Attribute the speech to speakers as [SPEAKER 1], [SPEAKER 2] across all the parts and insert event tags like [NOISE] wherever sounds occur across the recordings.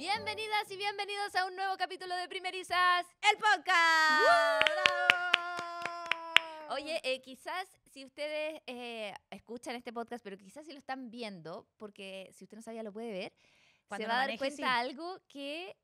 [SPEAKER 1] Bienvenidas y bienvenidos a un nuevo capítulo de Primerizas, el podcast. Oye, eh, quizás si ustedes eh, escuchan este podcast, pero quizás si lo están viendo, porque si usted no sabía lo puede ver,
[SPEAKER 2] se va a dar cuenta algo
[SPEAKER 1] que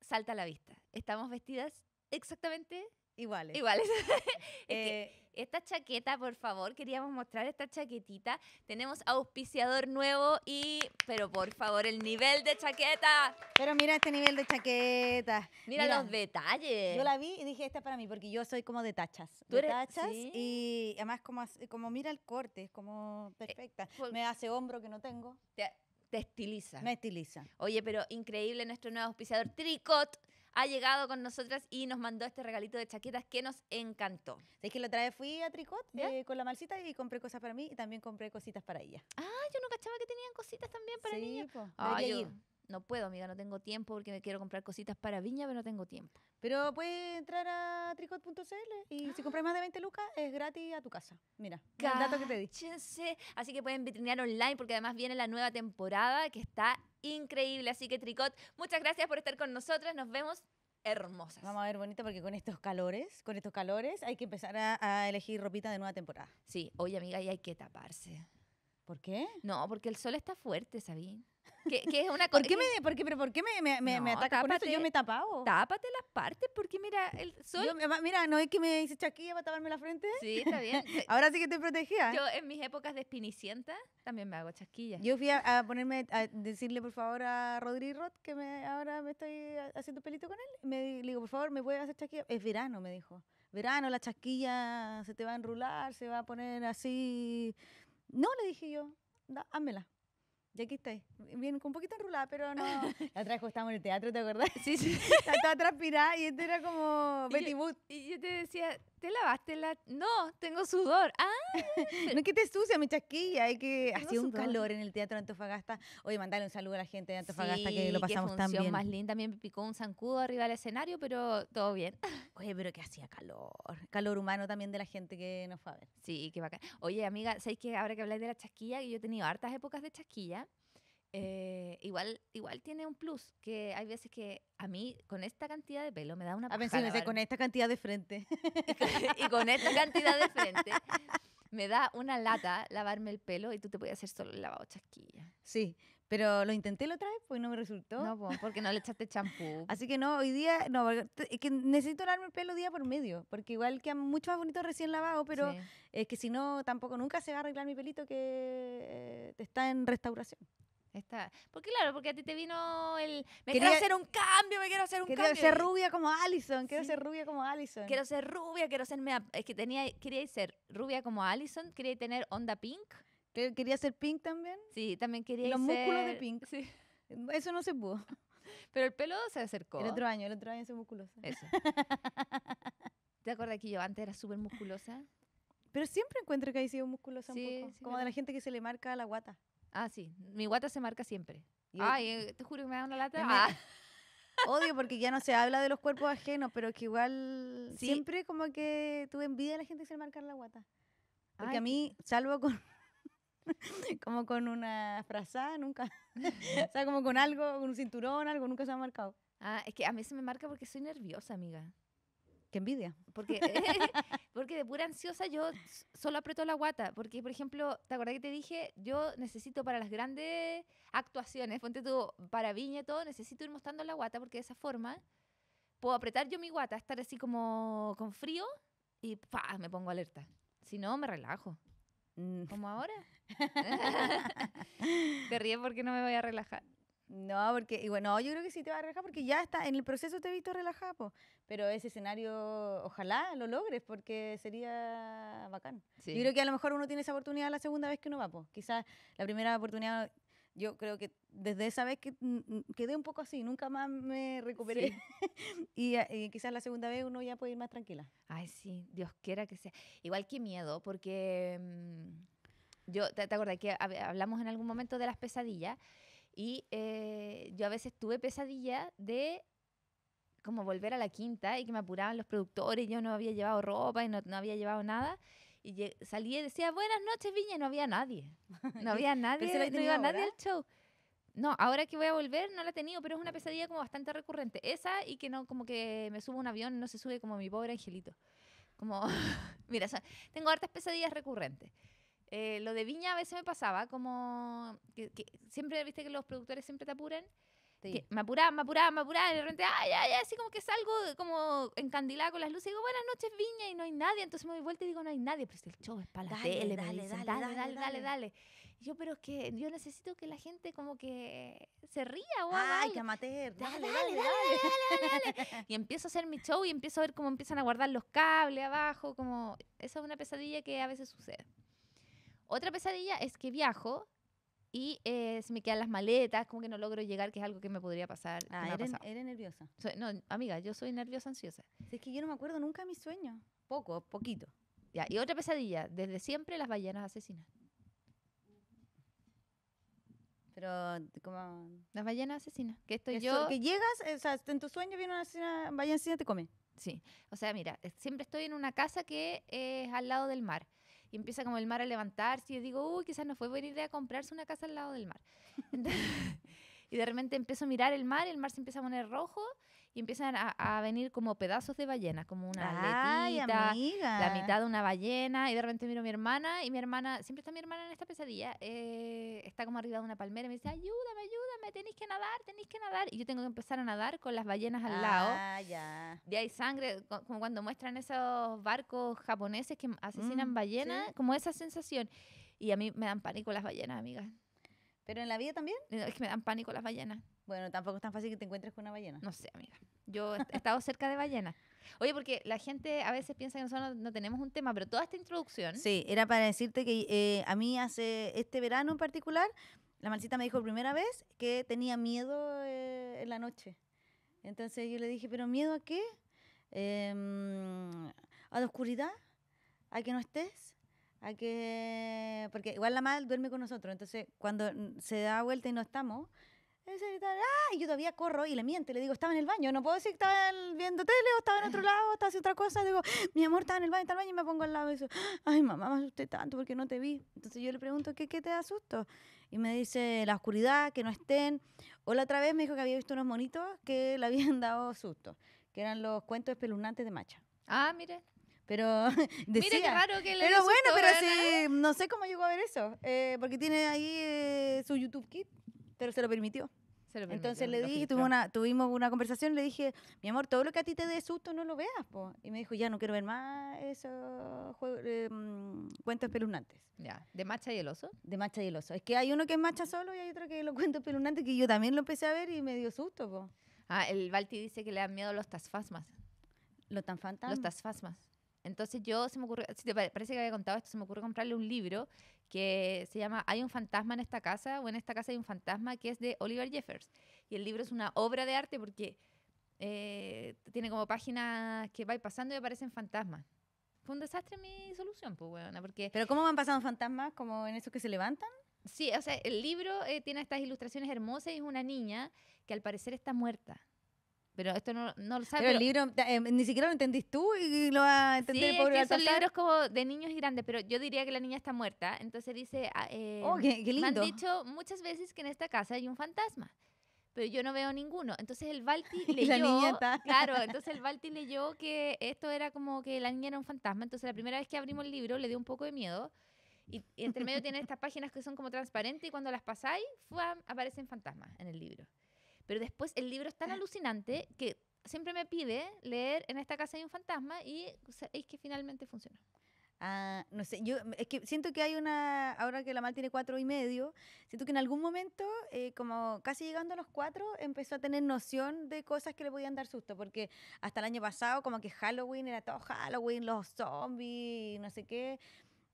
[SPEAKER 1] salta a la vista. Estamos vestidas exactamente Iguales. Iguales. [LAUGHS] Eh, esta chaqueta, por favor, queríamos mostrar esta chaquetita. Tenemos auspiciador nuevo y, pero por favor, el nivel de chaqueta.
[SPEAKER 2] Pero mira este nivel de chaqueta. Mira, los detalles. Yo la vi y dije, esta es para mí, porque yo soy como de tachas. ¿Tú eres? De tachas y además como, como mira el corte, es como perfecta. Eh, pues Me hace hombro que no tengo. te estiliza. Me estiliza.
[SPEAKER 1] Oye, pero increíble nuestro nuevo auspiciador, Tricot ha llegado con nosotras y nos mandó este regalito de chaquetas que nos encantó. Es que la otra vez
[SPEAKER 2] fui a Tricot eh, con la malcita y compré cosas para mí y también compré cositas para ella.
[SPEAKER 1] Ah, yo no cachaba que tenían cositas también para sí, ah,
[SPEAKER 2] no puedo, amiga, no tengo tiempo porque me quiero comprar cositas para viña, pero no tengo tiempo. Pero puedes entrar a tricot.cl y ah. si compras más de 20 lucas es gratis a tu casa. Mira, el dato que te di. Así que pueden vitrinear online porque además viene
[SPEAKER 1] la nueva temporada que está increíble. Así que Tricot, muchas gracias por estar con nosotros. Nos
[SPEAKER 2] vemos hermosas. Vamos a ver bonito porque con estos calores, con estos calores hay que empezar a, a elegir ropita de nueva temporada. Sí, oye amiga, y hay que taparse. ¿Por qué? No, porque el sol está fuerte, sabín es [LAUGHS] ¿Por qué, me, pero ¿Por qué me, me, Yo me tapado. Tápate las partes, porque mira, el sol... mira, ¿no es que me hice chaquilla para taparme la frente? Sí, está bien. [LAUGHS] Ahora sí que te protegía Yo en
[SPEAKER 1] mis épocas de espinicienta también me hago chasquilla. Yo fui
[SPEAKER 2] a, ponerme, a decirle por favor a Rodri Roth que me, ahora me estoy haciendo pelito con él. Me, le digo, por favor, ¿me puedes hacer chasquilla? Es verano, me dijo. Verano, la chasquilla se te va a enrular, se va a poner así no, le dije yo, házmela. Y aquí está. bien, con un poquito enrulada, pero no. [LAUGHS] La otra vez estábamos en el teatro, ¿te acordás? Sí, sí. [LAUGHS] Estaba transpirada y esto era como Betty Booth. Y yo te decía, ¿Te lavaste la.? No, tengo sudor. ¡Ah! [LAUGHS] no que te sucia mi chasquilla. Hay que. hacía un calor en el teatro de Antofagasta. Oye, mandale un saludo a la gente de Antofagasta que lo pasamos tan bien. más linda. También me picó un zancudo arriba del escenario, pero todo bien. [LAUGHS] Oye, pero que hacía calor. Calor humano también de la gente
[SPEAKER 1] que nos fue a ver. Sí, qué bacán. Oye, amiga, ¿sabéis que ahora que habláis de la chasquilla, que yo he tenido hartas épocas de chasquilla? Eh, igual, igual tiene un plus, que hay veces que a mí con esta cantidad
[SPEAKER 2] de pelo me da una ah, A con esta cantidad de frente.
[SPEAKER 1] [LAUGHS] Y con, esta cantidad de frente me da una lata lavarme el pelo y tú te podías hacer solo el lavado chasquilla.
[SPEAKER 2] Sí, pero lo intenté la otra vez pues no me resultó. No, porque no le echaste champú. [LAUGHS] Así que no, hoy día, no, es que necesito lavarme el pelo día por medio, porque igual que mucho más bonito recién lavado, pero es que si no, tampoco nunca se va a arreglar mi pelito que eh, está en restauración. Está.
[SPEAKER 1] Porque claro, porque a ti te vino el... Me quiero hacer un cambio, me quiero hacer un cambio. Quiero ser rubia como Allison, quiero ser rubia como Allison. Quiero ser rubia, quiero ser... Mea, es que tenía, quería ser rubia como Allison, quería tener onda pink. Quería ser pink también. Sí, también quería Los músculos de pink.
[SPEAKER 2] Sí. Mm, eso no se pudo. [LAUGHS] Pero el pelo se acercó. El otro año, el otro año se musculosa.
[SPEAKER 1] Eso. [LAUGHS] ¿Te acuerdas que yo antes era súper musculosa?
[SPEAKER 2] Pero siempre encuentro que ha sido musculosa un poco. como de la gente que se le marca la guata. Ah, sí. Mi guata se marca siempre. Ay, eh, te juro que me da una lata. Ah. [LAUGHS] Odio porque ya no se habla de los cuerpos ajenos, pero que igual siempre como que tuve envidia de la gente que se le la guata. Porque a mí, salvo con [LAUGHS] como con una frazada, nunca. [LAUGHS] o sea, como con algo, con un cinturón, algo, nunca se ha marcado. Ah, es que a mí se me marca porque soy nerviosa, amiga. Qué envidia. Porque, [LAUGHS] [LAUGHS]
[SPEAKER 1] porque de pura ansiosa yo solo aprieto la guata. Porque, por ejemplo, ¿te acordás que te dije? Yo necesito para las grandes actuaciones, ponte tú, para Viña y todo, necesito ir mostrando la guata porque de esa forma puedo apretar yo mi guata, estar así como con frío y me pongo alerta. Si no, me relajo. Mm. ¿Como ahora?
[SPEAKER 2] [LAUGHS] ¿Te ríes porque no me voy a relajar? No, porque, bueno, yo creo que sí te va a relajar porque ya está, en el proceso te he visto relajada, pero ese escenario ojalá lo logres porque sería bacán. Yo creo que a lo mejor uno tiene esa oportunidad la segunda vez que uno va, pues. Quizás la primera oportunidad, yo creo que desde esa vez que quedé un poco así, nunca más me recuperé. [LAUGHS] Eh, y, quizás la segunda vez uno ya puede ir más tranquila. Ay, sí, Dios quiera que sea. Igual
[SPEAKER 1] que miedo, porque mm, yo, ¿te, acuerdas? que hablamos en algún momento de las pesadillas? Y eh, yo a veces tuve pesadillas de como volver a la quinta y que me apuraban los productores, yo no había llevado ropa y no, había llevado nada. Y salí y decía, buenas noches, Viña, y no había nadie. [LAUGHS] No había nadie, no iba nadie al show. No, ahora que voy a volver no la he tenido, pero es una pesadilla como bastante recurrente. Esa y que no, como que me subo a un avión, no se sube como mi pobre angelito. Como, [LAUGHS] mira, tengo hartas pesadillas recurrentes. Eh, lo de Viña a veces me pasaba, como que siempre, viste que los productores siempre te apuran me apuraba, me apuraba, me apuraba, y de repente, ay, ay, así como que salgo como encandilada con las luces y digo, buenas noches, Viña, y no hay nadie. Entonces me doy vuelta y digo, no hay nadie, pero el show es para la dale, tele, dale, dale, dale, dale, dale, dale. yo, pero es que yo necesito que la gente como que se ría, Ay, que amateur. dale, dale, [LAUGHS] Y empiezo a hacer mi show y empiezo a ver cómo empiezan a guardar los cables abajo, como esa es una pesadilla que a veces sucede. Otra pesadilla es que viajo y eh, se me quedan las maletas, como que no logro llegar, que es algo que me podría pasar. Ah, eres, nerviosa. no, amiga, yo soy nerviosa, ansiosa. es que yo no me acuerdo nunca de mis sueños. Poco, poquito. Ya, y otra pesadilla. Desde siempre las ballenas asesinas.
[SPEAKER 2] Pero, ¿cómo? Las
[SPEAKER 1] ballenas asesinas.
[SPEAKER 2] Que estoy yo... que llegas, eh, o sea, en tu sueño viene
[SPEAKER 1] una ballena asesina te come. Sí. O sea, mira, siempre estoy en una casa que es al lado del mar y empieza como el mar a levantarse y yo digo, uy, quizás no fue buena idea comprarse una casa al lado del mar. [LAUGHS] [LAUGHS] y de repente empiezo a mirar el mar, el mar se empieza a poner rojo y empiezan a, a venir como pedazos de ballena, como una la mitad de una ballena, y de repente miro a mi hermana, y mi hermana, siempre está mi hermana en esta pesadilla, eh, está como arriba de una palmera, y me dice, ayúdame, ayúdame, tenéis que nadar, tenéis que nadar, y yo tengo que empezar a nadar con las ballenas al lado. Ah, ya. hay sangre, como cuando muestran esos barcos japoneses que asesinan mm, ballenas, como esa sensación. Y a mí me dan pánico las ballenas, amigas. ¿Pero
[SPEAKER 2] en la vida también? Eh, es que me dan pánico las ballenas. Bueno, tampoco es tan fácil que te encuentres con una ballena. No sé, amiga. Yo he
[SPEAKER 1] estado cerca de ballenas. Oye,
[SPEAKER 2] porque la gente
[SPEAKER 1] a veces piensa que nosotros no, tenemos un tema, pero toda esta
[SPEAKER 2] introducción. Sí, era para decirte que eh, a mí hace este verano en particular, la Marcita me dijo primera vez que tenía miedo eh, en la noche. Entonces yo le dije, ¿pero miedo a qué? Em, ¿A la oscuridad? ¿A que no estés? ¿A que...? Porque igual la mal duerme con nosotros. Entonces, cuando se da vuelta y no estamos, y yo todavía corro y le miento, le digo, estaba en el baño, no puedo decir que estaba viendo tele o estaba en otro [LAUGHS] lado, estaba haciendo otra cosa. Digo, mi amor, estaba en el baño, estaba en el baño y me pongo al lado y dice, ay mamá, me asusté tanto porque no te vi. Entonces yo le pregunto, ¿qué, qué te susto Y me dice, la oscuridad, que no estén. O la otra vez me dijo que había visto unos monitos que le habían [LAUGHS] dado susto, que eran los cuentos espeluznantes de Macha. Ah, mire. Pero [LAUGHS] decía, Mira qué raro que le Pero bueno, pero sí, no sé cómo llegó a ver eso, eh, porque tiene ahí eh, su YouTube Kit pero se lo permitió. Entonces le dije, tuvimos una, conversación, le dije, mi amor, todo lo que a ti te dé susto no lo veas, po. Y me dijo, ya no quiero ver más esos em, cuentos espeluznantes. Ya, ¿de Macha y el oso? De Macha y el oso. Es que hay uno que es Macha solo y hay otro que lo los cuentos que yo también lo empecé a ver y me dio susto, po. Ah, el Balti dice que le dan
[SPEAKER 1] miedo los tasfasmas. ¿Los tan fantasmas? Los tasfasmas. Entonces yo se me ocurrió, si te parece que había contado esto, se me ocurrió comprarle un libro que se llama Hay un fantasma en esta casa o en esta casa hay un fantasma que es de Oliver Jeffers. Y el libro es una obra de arte porque eh, tiene como páginas que va pasando y aparecen fantasmas. Fue un desastre mi solución, pues bueno, porque... ¿Pero cómo van pasando fantasmas? ¿Como en esos que se levantan? Sí, o sea, el libro eh, tiene estas ilustraciones hermosas y es una niña que al parecer está muerta pero esto no, lo
[SPEAKER 2] sabes. Pero, el libro eh, ni siquiera lo entendís tú y lo va a entender sí, por es que son libros
[SPEAKER 1] como de niños y grandes, pero yo diría que la niña está muerta. Entonces dice, ah, eh, oh, qué, lindo. me han dicho muchas veces que en esta casa hay un fantasma pero yo no veo ninguno. Entonces el Balti [LAUGHS] leyó, la claro, [LAUGHS] entonces el Balti leyó que esto era como que la niña era un fantasma, entonces la primera vez que abrimos el libro le dio un poco de miedo. Y, entre medio tiene estas páginas que son como transparentes y cuando las pasáis, aparecen fantasmas en el libro. Pero después el libro es tan ah. alucinante que siempre me pide leer En esta casa hay un fantasma y es que finalmente funcionó.
[SPEAKER 2] Ah, no sé, yo es que siento que hay una, ahora que la mal tiene cuatro y medio, siento que en algún momento, eh, como casi llegando a los cuatro, empezó a tener noción de cosas que le podían dar susto, porque hasta el año pasado como que Halloween era todo Halloween, los zombies, no sé qué,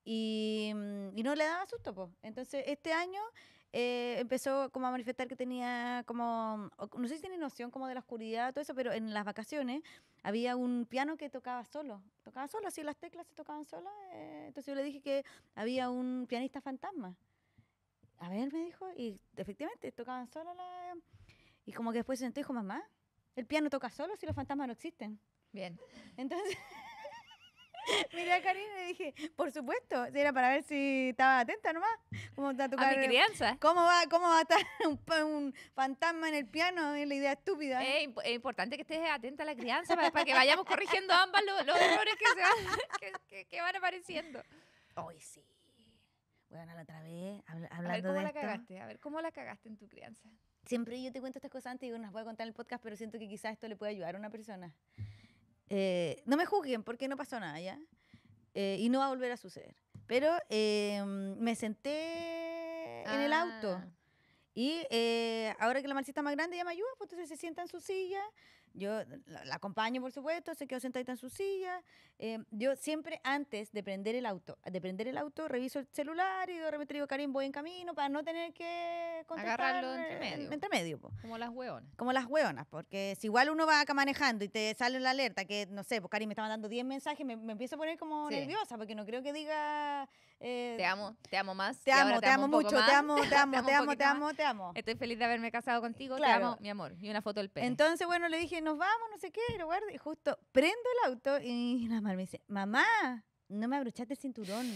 [SPEAKER 2] y, mm, y no le daba susto, pues. Entonces, este año eh, empezó como a manifestar que tenía como, no sé si tiene noción como de la oscuridad, todo eso, pero en las vacaciones había un piano que tocaba solo, tocaba solo, así las teclas se tocaban solas, eh, entonces yo le dije que había un pianista fantasma. A ver, me dijo, y efectivamente tocaban solo Y como que después se sentó y dijo, mamá, el piano toca solo si los fantasmas no existen. Bien. Entonces... [LAUGHS] [LAUGHS] Miré a Karina y dije, por supuesto, era para ver si estaba atenta nomás. ¿Cómo está tu crianza. ¿Cómo va, cómo va a estar [LAUGHS] un, fantasma en el piano? Es la idea estúpida. ¿eh? Es, importante que estés
[SPEAKER 1] atenta a la crianza para, que vayamos corrigiendo ambas los, errores que, se van, [LAUGHS] que, van apareciendo.
[SPEAKER 2] Hoy sí. a la otra vez, hablando de. A ver cómo la cagaste, a ver cómo la cagaste en tu crianza. Siempre yo te cuento estas cosas antes y no las voy a contar en el podcast, pero siento que quizás esto le puede ayudar a una persona. Eh, no me juzguen porque no pasó nada ya. Eh, y no va a volver a suceder. Pero em, me senté en el auto. Ah. Y eh, ahora que la está más grande ya me ayuda, pues entonces se sienta en su silla, yo la, acompaño, por supuesto, se quedó sentadita en su silla. Eh, yo siempre antes de prender el auto, de prender el auto, reviso el celular y de repente digo, Karim, voy en camino para no tener que Agarrarlo eh, entre medio. medio Como las hueonas. Como las hueonas, porque si igual uno va acá manejando y te sale la alerta que, no sé, pues Karim me está mandando 10 mensajes, me, empiezo a poner como nerviosa porque no creo que diga eh, te amo, te amo más. Te amo, te, amo, mucho, te amo, te [LAUGHS] amo, te amo, te amo,
[SPEAKER 1] te amo. Estoy feliz de haberme casado contigo, te amo, mi amor. Y una foto del pecho. Entonces,
[SPEAKER 2] bueno, le dije, nos vamos, no sé qué, lo guardo. Y justo prendo el auto y la mamá me dice, mamá, no me abrochaste el cinturón.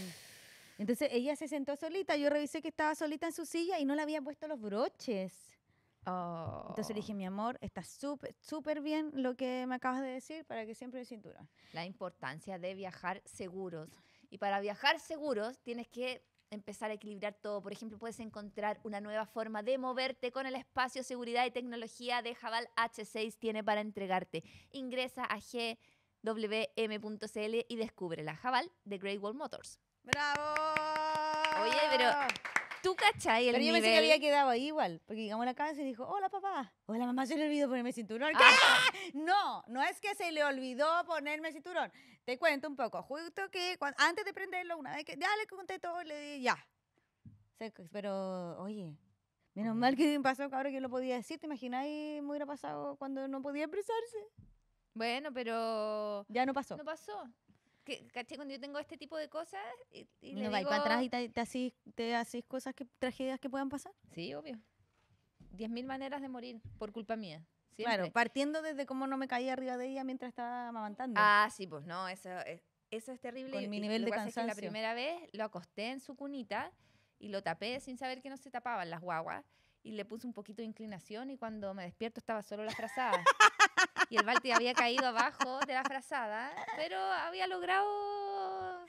[SPEAKER 2] Entonces ella se sentó solita, yo revisé que estaba solita en su silla y no le había puesto los broches. Entonces le dije, oh. mi amor, está súper, súper bien lo que me acabas de decir para que siempre el cinturón. La importancia de viajar seguros y
[SPEAKER 1] para viajar seguros tienes que empezar a equilibrar todo. Por ejemplo, puedes encontrar una nueva forma de moverte con el espacio, seguridad y tecnología de Jabal H6 tiene para entregarte. Ingresa a gwm.cl y descubre la Jabal de Great Wall
[SPEAKER 2] Motors. ¡Bravo! Oye, pero tú cachai el Pero yo me pensé que había quedado ahí igual, porque llegamos a la casa y dijo, hola papá, hola mamá, se le olvidó ponerme cinturón. Ah. [LAUGHS] No, no es que se le olvidó ponerme cinturón. Te cuento un poco, justo que antes de prenderlo, una vez que ya le conté todo, le dije, ya. Pero, oye, menos mal que pasó, ahora que lo podía decir. ¿Te imagináis me hubiera pasado cuando no podía expresarse? Bueno, pero... Ya no pasó. No pasó que, caché, cuando yo tengo este tipo de cosas
[SPEAKER 1] y, no, le digo... para atrás y
[SPEAKER 2] te, haces cosas, que, tragedias que puedan pasar. Sí, obvio. Diez mil maneras de morir por culpa mía. Claro, partiendo desde cómo no me caí arriba de ella mientras estaba amamantando. Ah, sí, pues no, eso es, eh, eso es terrible. Con mi nivel de cansancio. la primera
[SPEAKER 1] vez lo acosté en su cunita y lo tapé sin saber que no se tapaban las guaguas y le puse un poquito de inclinación y cuando me despierto estaba solo la frazada. [LAUGHS] y el Balti
[SPEAKER 2] había caído abajo de la frazada, pero había logrado...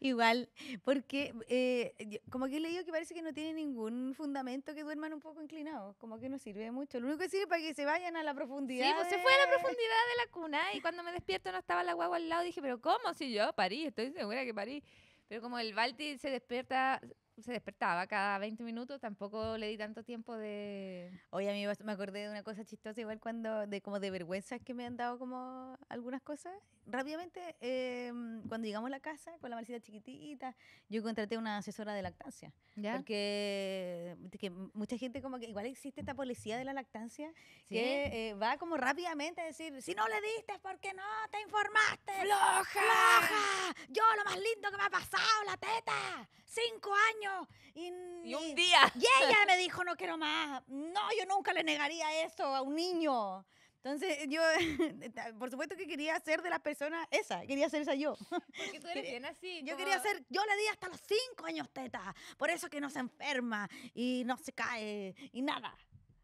[SPEAKER 2] Igual, porque eh, como que he leído que parece que no tiene ningún fundamento que duerman un poco inclinados, como que no sirve mucho. Lo único que sirve para que se vayan a la profundidad. Sí, pues, se fue a la profundidad de
[SPEAKER 1] la cuna y cuando me despierto no estaba la guagua al lado. Dije, pero ¿cómo? Si yo, parí, estoy segura que parí, Pero como el Balti se despierta se despertaba cada 20 minutos, tampoco le di tanto
[SPEAKER 2] tiempo de... Hoy a mí me acordé de una cosa chistosa igual cuando, de como de vergüenzas que me han dado como algunas cosas rápidamente, eh, cuando llegamos a la casa con la marcita chiquitita, yo contraté una asesora de lactancia. Porque que mucha gente como que igual existe esta policía de la lactancia que eh, va como rápidamente a decir, si no le diste ¿por porque no te informaste. ¡Floja! ¡Floja! Yo lo más lindo que me ha pasado, la teta. Cinco años. Y, y un día. Y ella me dijo, no quiero más. No, yo nunca le negaría eso a un niño. Entonces yo, [LAUGHS] por supuesto que quería ser de la persona esa, quería ser esa yo. [LAUGHS] Porque tú eres bien así. Yo quería ser, yo le di hasta los cinco años teta, por eso que no se enferma y no se cae y nada.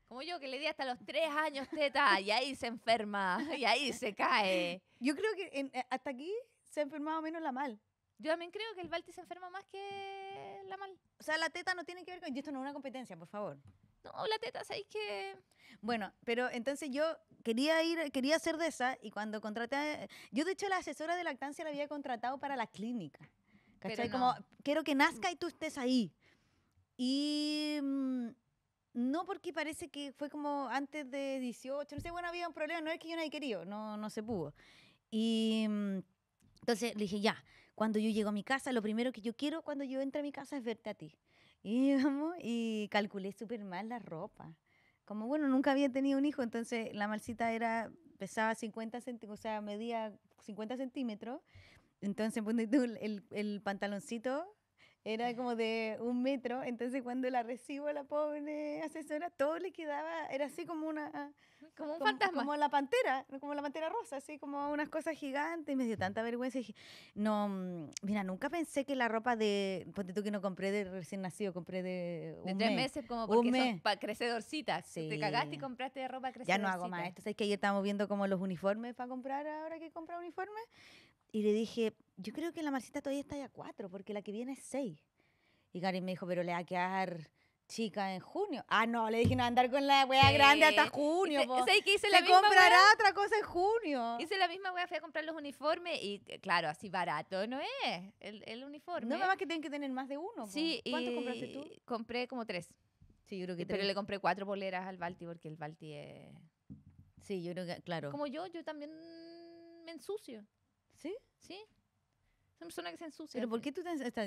[SPEAKER 2] Como yo que le di hasta los tres años teta y ahí se enferma y ahí se cae. [LAUGHS] Yo creo que eh, hasta aquí se ha enfermado menos la mal. Yo también creo que el Balti se enferma más que la mal. O sea, la teta no tiene que ver con... Y esto no es una competencia, por favor. No, la teta, ¿sabéis que...? Bueno, pero entonces yo quería ir, quería ser de esa y cuando contraté, yo de hecho la asesora de lactancia la había contratado para la clínica. ¿Cachai? Como, quiero que nazca mm. y tú estés ahí. Y mm, no porque parece que fue como antes de 18, no sé, bueno, había un problema, no es que yo nadie quería, no, no se pudo. Y mm, entonces le dije, ya, cuando yo llego a mi casa, lo primero que yo quiero cuando yo entre a mi casa es verte a ti. Y, vamos, y calculé súper mal la ropa como bueno, nunca había tenido un hijo, entonces la malsita era, pesaba 50 centímetros, o sea, medía 50 centímetros. Entonces, el, el, pantaloncito era como de un metro, entonces cuando la recibo la pobre asesora, todo le quedaba, era así como una... Como un fantasma. Como la pantera, como la pantera rosa, así como unas cosas gigantes, y me dio tanta vergüenza. Y dije, no, mm, mira, nunca pensé que la ropa de, ponte tú que no compré de recién nacido, compré de un tres meses, como porque un mes. son crecedorcitas. Te cagaste y
[SPEAKER 1] compraste ropa crecedorcita. Ya no hago más esto,
[SPEAKER 2] es que ayer estamos viendo como los uniformes para comprar, ahora que compra uniformes, y le dije, yo creo que la marcita todavía está ya cuatro, porque la que viene es seis. Y Karim me dijo, pero le va a quedar chica en junio. Ah, no, le dije no andar con la wea grande hasta junio. Se, comprará otra cosa en junio.
[SPEAKER 1] Hice la misma wea, fui a comprar los uniformes y eh, claro, así barato no es el, uniforme. No, más
[SPEAKER 2] que tienen que tener más de uno. Sí, ¿Cuánto compraste tú? Compré como tres. Sí, yo creo
[SPEAKER 1] que Pero le compré cuatro boleras al Balti porque el Balti es... Sí, yo creo que, claro. Como
[SPEAKER 2] yo, yo también
[SPEAKER 1] me ensucio. ¿Sí? Sí una persona que se ensucia. ¿Pero por qué tú
[SPEAKER 2] te ensucias?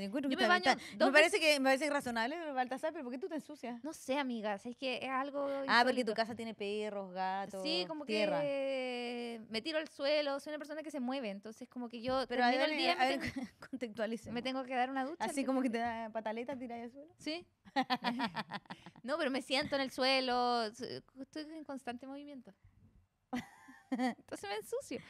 [SPEAKER 2] me, parece que me parece razonable, Baltasar, pero ¿por qué tú te ensucias? No sé, amiga, es que es algo Ah, porque tu casa tiene perros, gatos, Sí, como que me
[SPEAKER 1] tiro al suelo, soy una persona que se mueve, entonces como que yo pero a día a
[SPEAKER 2] [LAUGHS] me, me tengo que dar una ducha. Así como que te da pataleta tiras al suelo. Sí.
[SPEAKER 1] [LAUGHS] no, pero me siento en el suelo, estoy en constante movimiento. [LAUGHS] Entonces me ensucio.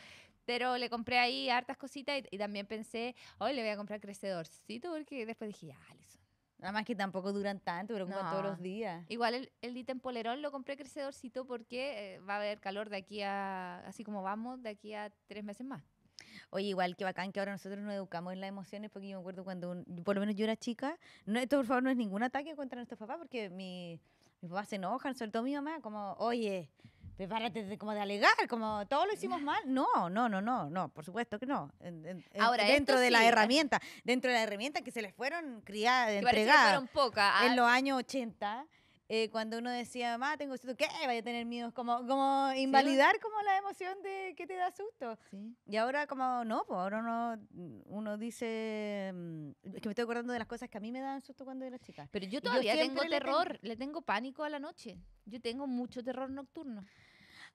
[SPEAKER 1] Pero le compré ahí hartas cositas y, también pensé, hoy le voy a comprar crecedorcito
[SPEAKER 2] porque después dije, ya, Alison. Nada más que tampoco duran tanto, pero todos los
[SPEAKER 1] días. Igual el, el ítem polerón lo compré crecedorcito porque eh, va a haber calor de aquí a, así como vamos, de aquí a tres meses más.
[SPEAKER 2] Oye, igual que bacán que ahora nosotros nos educamos en las emociones, porque yo me acuerdo cuando, por lo menos yo era chica, esto por favor no es ningún ataque contra nuestro papá porque mi, mis papás se enojan, sobre todo mi mamá, como, oye, pero como de alegar, como todo lo hicimos mal. No, no, no, no, no, por supuesto que no. dentro de la herramienta, dentro de la herramienta que se les fueron criadas, entregadas. Ah. En los años 80. Eh, cuando uno decía, mamá, tengo susto, ¿qué? Vaya a tener miedo. Como, como invalidar como la emoción de que te da susto. Y ahora como, no, pues ahora uno, uno dice, mm, que me estoy acordando de las cosas que a mí me dan susto cuando era chica. Pero yo todavía tengo terror, le tengo pánico a la noche. Yo tengo mucho terror nocturno.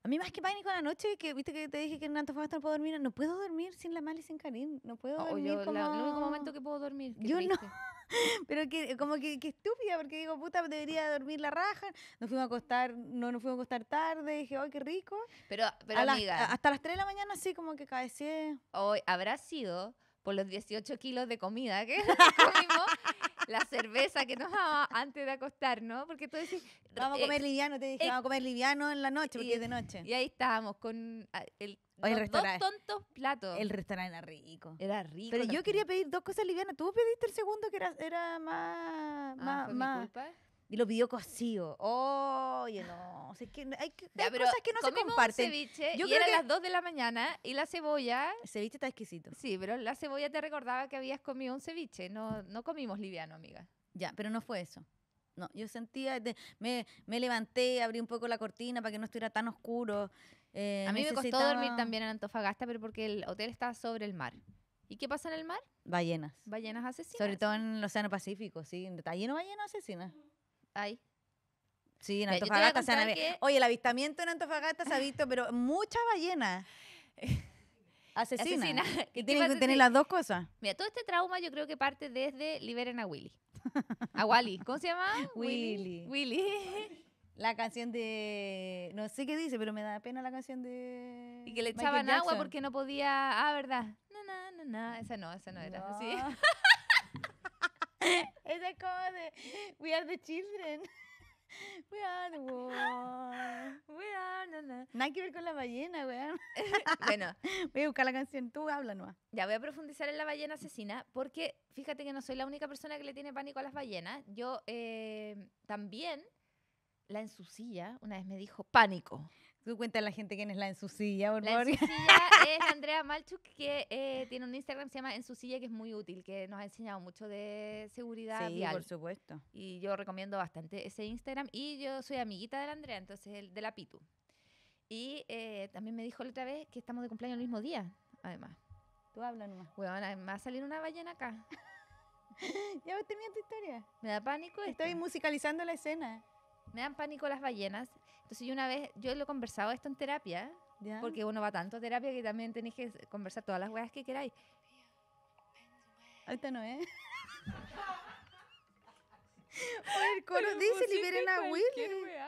[SPEAKER 2] A mí más que pánico en la noche, que viste que te dije que en Antofagasta no puedo dormir, no puedo dormir sin la mala y sin Karim, no puedo oh, dormir como... el único momento que puedo dormir. yo no, [LAUGHS] pero que como que, que, estúpida, porque digo, puta, debería dormir la raja, nos fuimos a acostar, no nos fuimos a acostar tarde, dije, ay, qué rico. Pero, pero amiga... hasta las 3 de la mañana sí, como que cabeceé.
[SPEAKER 1] Hoy habrá sido
[SPEAKER 2] por los 18 kilos de comida que
[SPEAKER 1] [LAUGHS] la cerveza que nos daba antes de acostar, ¿no? porque tú decís... Vamos a comer eh, liviano, te dije, eh, vamos
[SPEAKER 2] a comer liviano en la noche, porque es de noche. Y ahí estábamos con ah, el los dos tontos platos. El restaurante era rico. Era rico. Pero yo quería pedir dos cosas livianas. Tú pediste el segundo que era, era más... Ah, más, y lo pidió cocido. Oye, no. O que hay, cosas que no se comparten. Yo era las
[SPEAKER 1] 2 de la mañana y la cebolla. El ceviche está exquisito. Sí, pero la cebolla te recordaba que habías comido un ceviche. No, no comimos liviano, amiga.
[SPEAKER 2] Ya, pero no fue eso. No, yo sentía, me, me, levanté, abrí un poco la cortina para que no estuviera tan oscuro. Eh, a mí me costó dormir también en Antofagasta, pero porque el hotel estaba sobre el mar. ¿Y qué pasa en el mar? Ballenas. Ballenas asesinas. Sobre todo en el Océano Pacífico, sí. Está lleno de ballenas asesinas. Ay, Sí, en Antofagasta se han visto Oye, el avistamiento en Antofagasta se ha visto, pero muchas ballenas. [LAUGHS] Asesina. [LAUGHS] Que tienen que tener las dos cosas.
[SPEAKER 1] Mira, todo este trauma yo creo que parte
[SPEAKER 2] desde Liberen a Willy. A Wally. ¿Cómo se llama? [LAUGHS] Willy. Willy. La canción de. No sé qué dice, pero me da pena la canción de. Y que le echaban agua porque no podía. Ah, ¿verdad? No, no, no, no. Esa no, esa no era. así esa como de We are the children. [LAUGHS] We are the world. We are no, Nada que ver con la ballena, weón. [LAUGHS] bueno. [LAUGHS] Voy a buscar la canción. Tú habla, no.
[SPEAKER 1] Ya voy a profundizar en la ballena asesina porque fíjate que no soy la única persona que le tiene pánico a las ballenas. Yo eh, también
[SPEAKER 2] la ensucilla una vez me dijo pánico. Tú cuenta a la gente quién es la en su silla, por la En su silla
[SPEAKER 1] [LAUGHS] es Andrea Malchuk, que eh, tiene un Instagram que se llama En su silla, que es muy útil, que nos ha enseñado mucho de seguridad sí, vial. por supuesto. Y yo recomiendo bastante ese Instagram. Y yo soy amiguita de la Andrea, entonces el de la Pitu. Y eh, también me dijo la otra vez que estamos de cumpleaños el mismo día, además. Tú habla nomás. Bueno, me va a salir una ballena acá. [LAUGHS] ya ves, tu historia. Me da pánico. Estoy musicalizando la escena. Me dan pánico las ballenas entonces yo una vez, yo lo he conversado esto en terapia, porque uno va tanto a terapia que también tenéis que conversar todas las weas que queráis. Ahorita no, es.
[SPEAKER 2] [LAUGHS] el coro dice, liberen a Willy.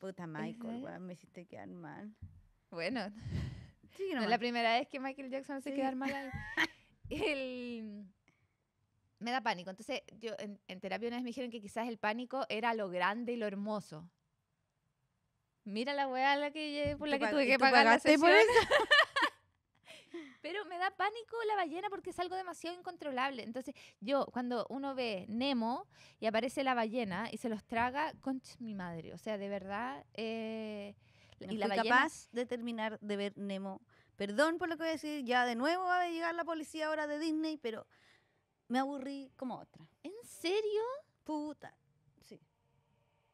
[SPEAKER 2] Puta Michael, weón, me hiciste quedar mal. Bueno, sí, no, es [LAUGHS] la primera vez que Michael Jackson se queda mal ahí.
[SPEAKER 1] [LAUGHS] El, me da pánico. Entonces, yo en, terapia una vez me dijeron que quizás el pánico era lo grande y lo hermoso. Mira la weá la que, por la que tuve que pagar la [LAUGHS] [LAUGHS] Pero me da pánico la ballena porque es algo demasiado incontrolable. Entonces, yo, cuando uno ve Nemo y aparece la ballena y se los traga, con mi madre. O sea, de verdad. Eh, y la capaz
[SPEAKER 2] de terminar de ver Nemo. Perdón por lo que voy a decir, ya de nuevo va a llegar la policía ahora de Disney, pero me aburrí como otra. ¿En serio? Puta. Sí.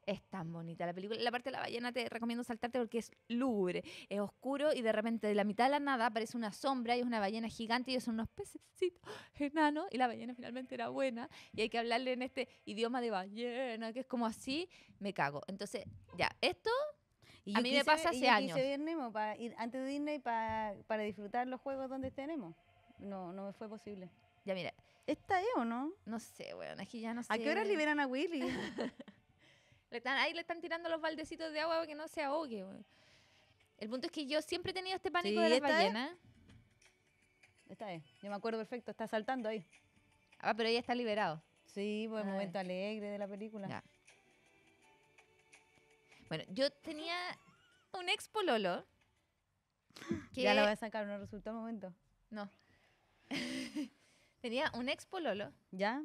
[SPEAKER 2] Es tan bonita la
[SPEAKER 1] película. La parte de la ballena te recomiendo saltarte porque es lúgubre, es oscuro y de repente de la mitad de la nada aparece una sombra y es una ballena gigante y son unos pececitos enanos y la ballena finalmente era buena y hay que hablarle en este idioma de ballena que es como así, me cago. Entonces, ya, esto
[SPEAKER 2] a mí me pasa hace años. Nemo para ir antes de Disney para, para disfrutar los juegos donde tenemos? No, no me fue posible. Ya mira, ¿Esta es o no? No sé, weón, es que ya no sé. ¿A qué hora liberan a Willy? [LAUGHS]
[SPEAKER 1] ahí le están tirando los baldecitos de agua para que no se ahogue, weón. El punto es que yo siempre he tenido este pánico de las ballenas.
[SPEAKER 2] Esta es, yo me acuerdo perfecto, está saltando ahí. Ah, pero ella está liberado. Sí, buen pues, el ah, momento alegre de la película.
[SPEAKER 1] Bueno, yo tenía un expo lolo.
[SPEAKER 2] [GASPS] Ya lo voy a sacar, no resultó el momento. No.
[SPEAKER 1] [LAUGHS] Tenía un ex pololo. ¿Ya?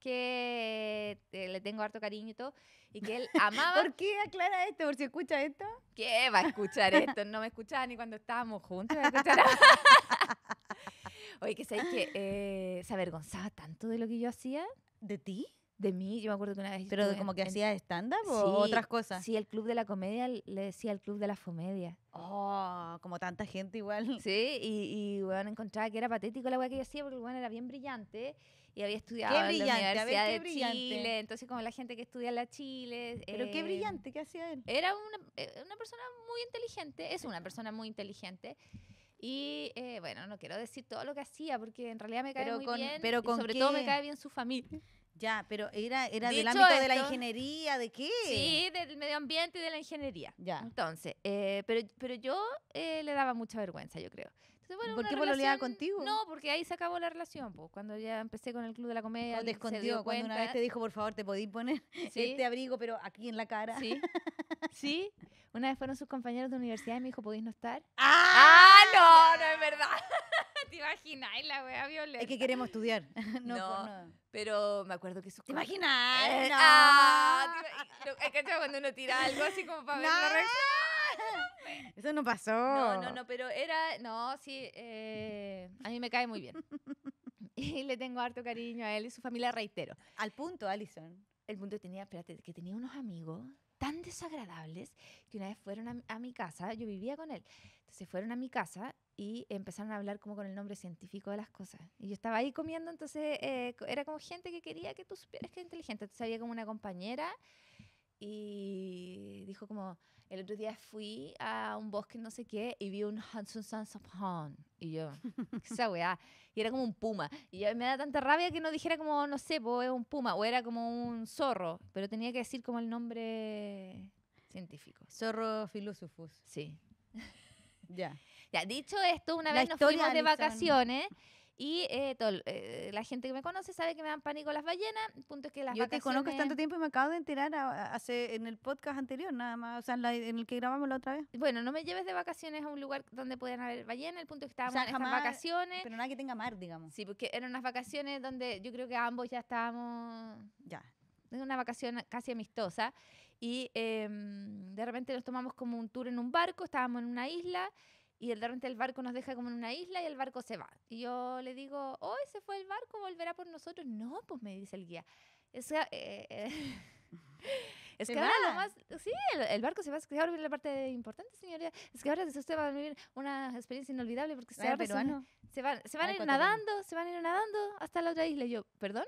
[SPEAKER 1] que eh, le tengo harto cariño y todo, y que él [LAUGHS] amaba... ¿Por qué aclara esto? ¿Por si escucha esto? ¿Qué va a escuchar esto? No me escuchaba ni cuando estábamos juntos. [LAUGHS]
[SPEAKER 2] Oye, que sabes que
[SPEAKER 1] eh, se avergonzaba tanto de lo que yo hacía. ¿De ti? de mí. Yo me acuerdo que una vez. ¿Pero como que hacía stand-up o otras cosas? Sí, el club de la comedia le decía el club de la fomedia.
[SPEAKER 2] Oh, como tanta gente igual.
[SPEAKER 1] [LAUGHS] Sí, y, y bueno, encontraba que era patético la weá que yo hacía porque bueno, era bien brillante y había estudiado en la Universidad Chile. Entonces, como la gente que estudia en la Chile. Pero qué eh, brillante, ¿qué hacía él? Era eh, una, persona muy inteligente, es una persona muy inteligente. Y eh, bueno, no quiero decir todo lo que hacía porque en realidad me cae muy bien. Pero con sobre todo me cae
[SPEAKER 2] bien su familia. Ya, pero
[SPEAKER 1] era, era del ámbito de la ingeniería, ¿de qué? Sí, del medio ambiente y de la ingeniería. Ya. Entonces, eh, pero, pero yo eh, le daba mucha vergüenza, yo creo. Entonces, bueno, ¿Por qué pololeaba contigo? No, porque ahí se acabó la relación,
[SPEAKER 2] pues, cuando ya empecé con el Club de la Comedia. te oh, escondió, cuando una vez te dijo, por favor, te podéis poner [LAUGHS] este abrigo, pero aquí en la cara. Sí, [LAUGHS]
[SPEAKER 1] sí. Una vez fueron sus compañeros de universidad y me dijo, ¿podéis no estar? ¡Ah! ¡Ah, no! No es verdad imagináis la wea violenta? Es que queremos
[SPEAKER 2] estudiar. [LAUGHS] no,
[SPEAKER 1] pero me acuerdo que eso. ¿Te imagináis? Eh, no. Ah, es que cuando uno tira algo así como para ver la reacción.
[SPEAKER 2] Eso no pasó. No, no, no,
[SPEAKER 1] pero era. No, sí. Eh,
[SPEAKER 2] a mí me cae muy bien. [LAUGHS]
[SPEAKER 1] y le tengo harto cariño a él y su familia, reitero. Al punto, Alison. El punto que tenía, espérate, que tenía unos amigos tan desagradables que una vez fueron a, a, mi casa, yo vivía con él, entonces fueron a mi casa y empezaron a hablar como con el nombre científico de las cosas. Y yo estaba ahí comiendo, entonces eh, era como gente que quería que tú supieras que es inteligente. Entonces había como una compañera y dijo como, el otro día fui a un bosque no sé qué y vi un Hanson Sansapon. Y yo, [LAUGHS] esa weá. Y era como un puma. Y me da tanta rabia que no dijera como, no sé, pues es un puma. O era como un zorro. Pero tenía que decir como el nombre científico. Zorro filósofos. Sí. ya. Ya, dicho
[SPEAKER 2] esto, una vez nos fuimos de vacaciones.
[SPEAKER 1] Y eh, eh, la gente que me conoce sabe que me dan pánico las ballenas. punto que las Yo te conozco tanto
[SPEAKER 2] tiempo y me acabo de enterar hace, en el podcast anterior, nada más, o sea, en, el que grabamos la otra vez. Bueno, no me lleves de vacaciones a un lugar donde puedan haber ballenas. El punto es que estábamos en vacaciones. Pero nada que tenga mar, digamos. Sí, porque
[SPEAKER 1] eran unas vacaciones donde yo creo que ambos ya estábamos. Ya. En una vacación casi amistosa. Y em, de repente nos tomamos como un tour en un barco, estábamos en una isla y de repente el barco nos deja como en una isla y el barco se va. Y yo le digo, hoy oh, se fue el barco, volverá por nosotros. No, pues me dice el guía. Eh, eh, [LAUGHS] es, que ahora lo más... Sí, el, barco se va, es que ahora viene la parte importante, señoría. Es que ahora usted va a vivir una experiencia inolvidable porque ah, se, van, se ah, van, a ir nadando, se van a ir nadando hasta la otra isla. Y yo, ¿perdón?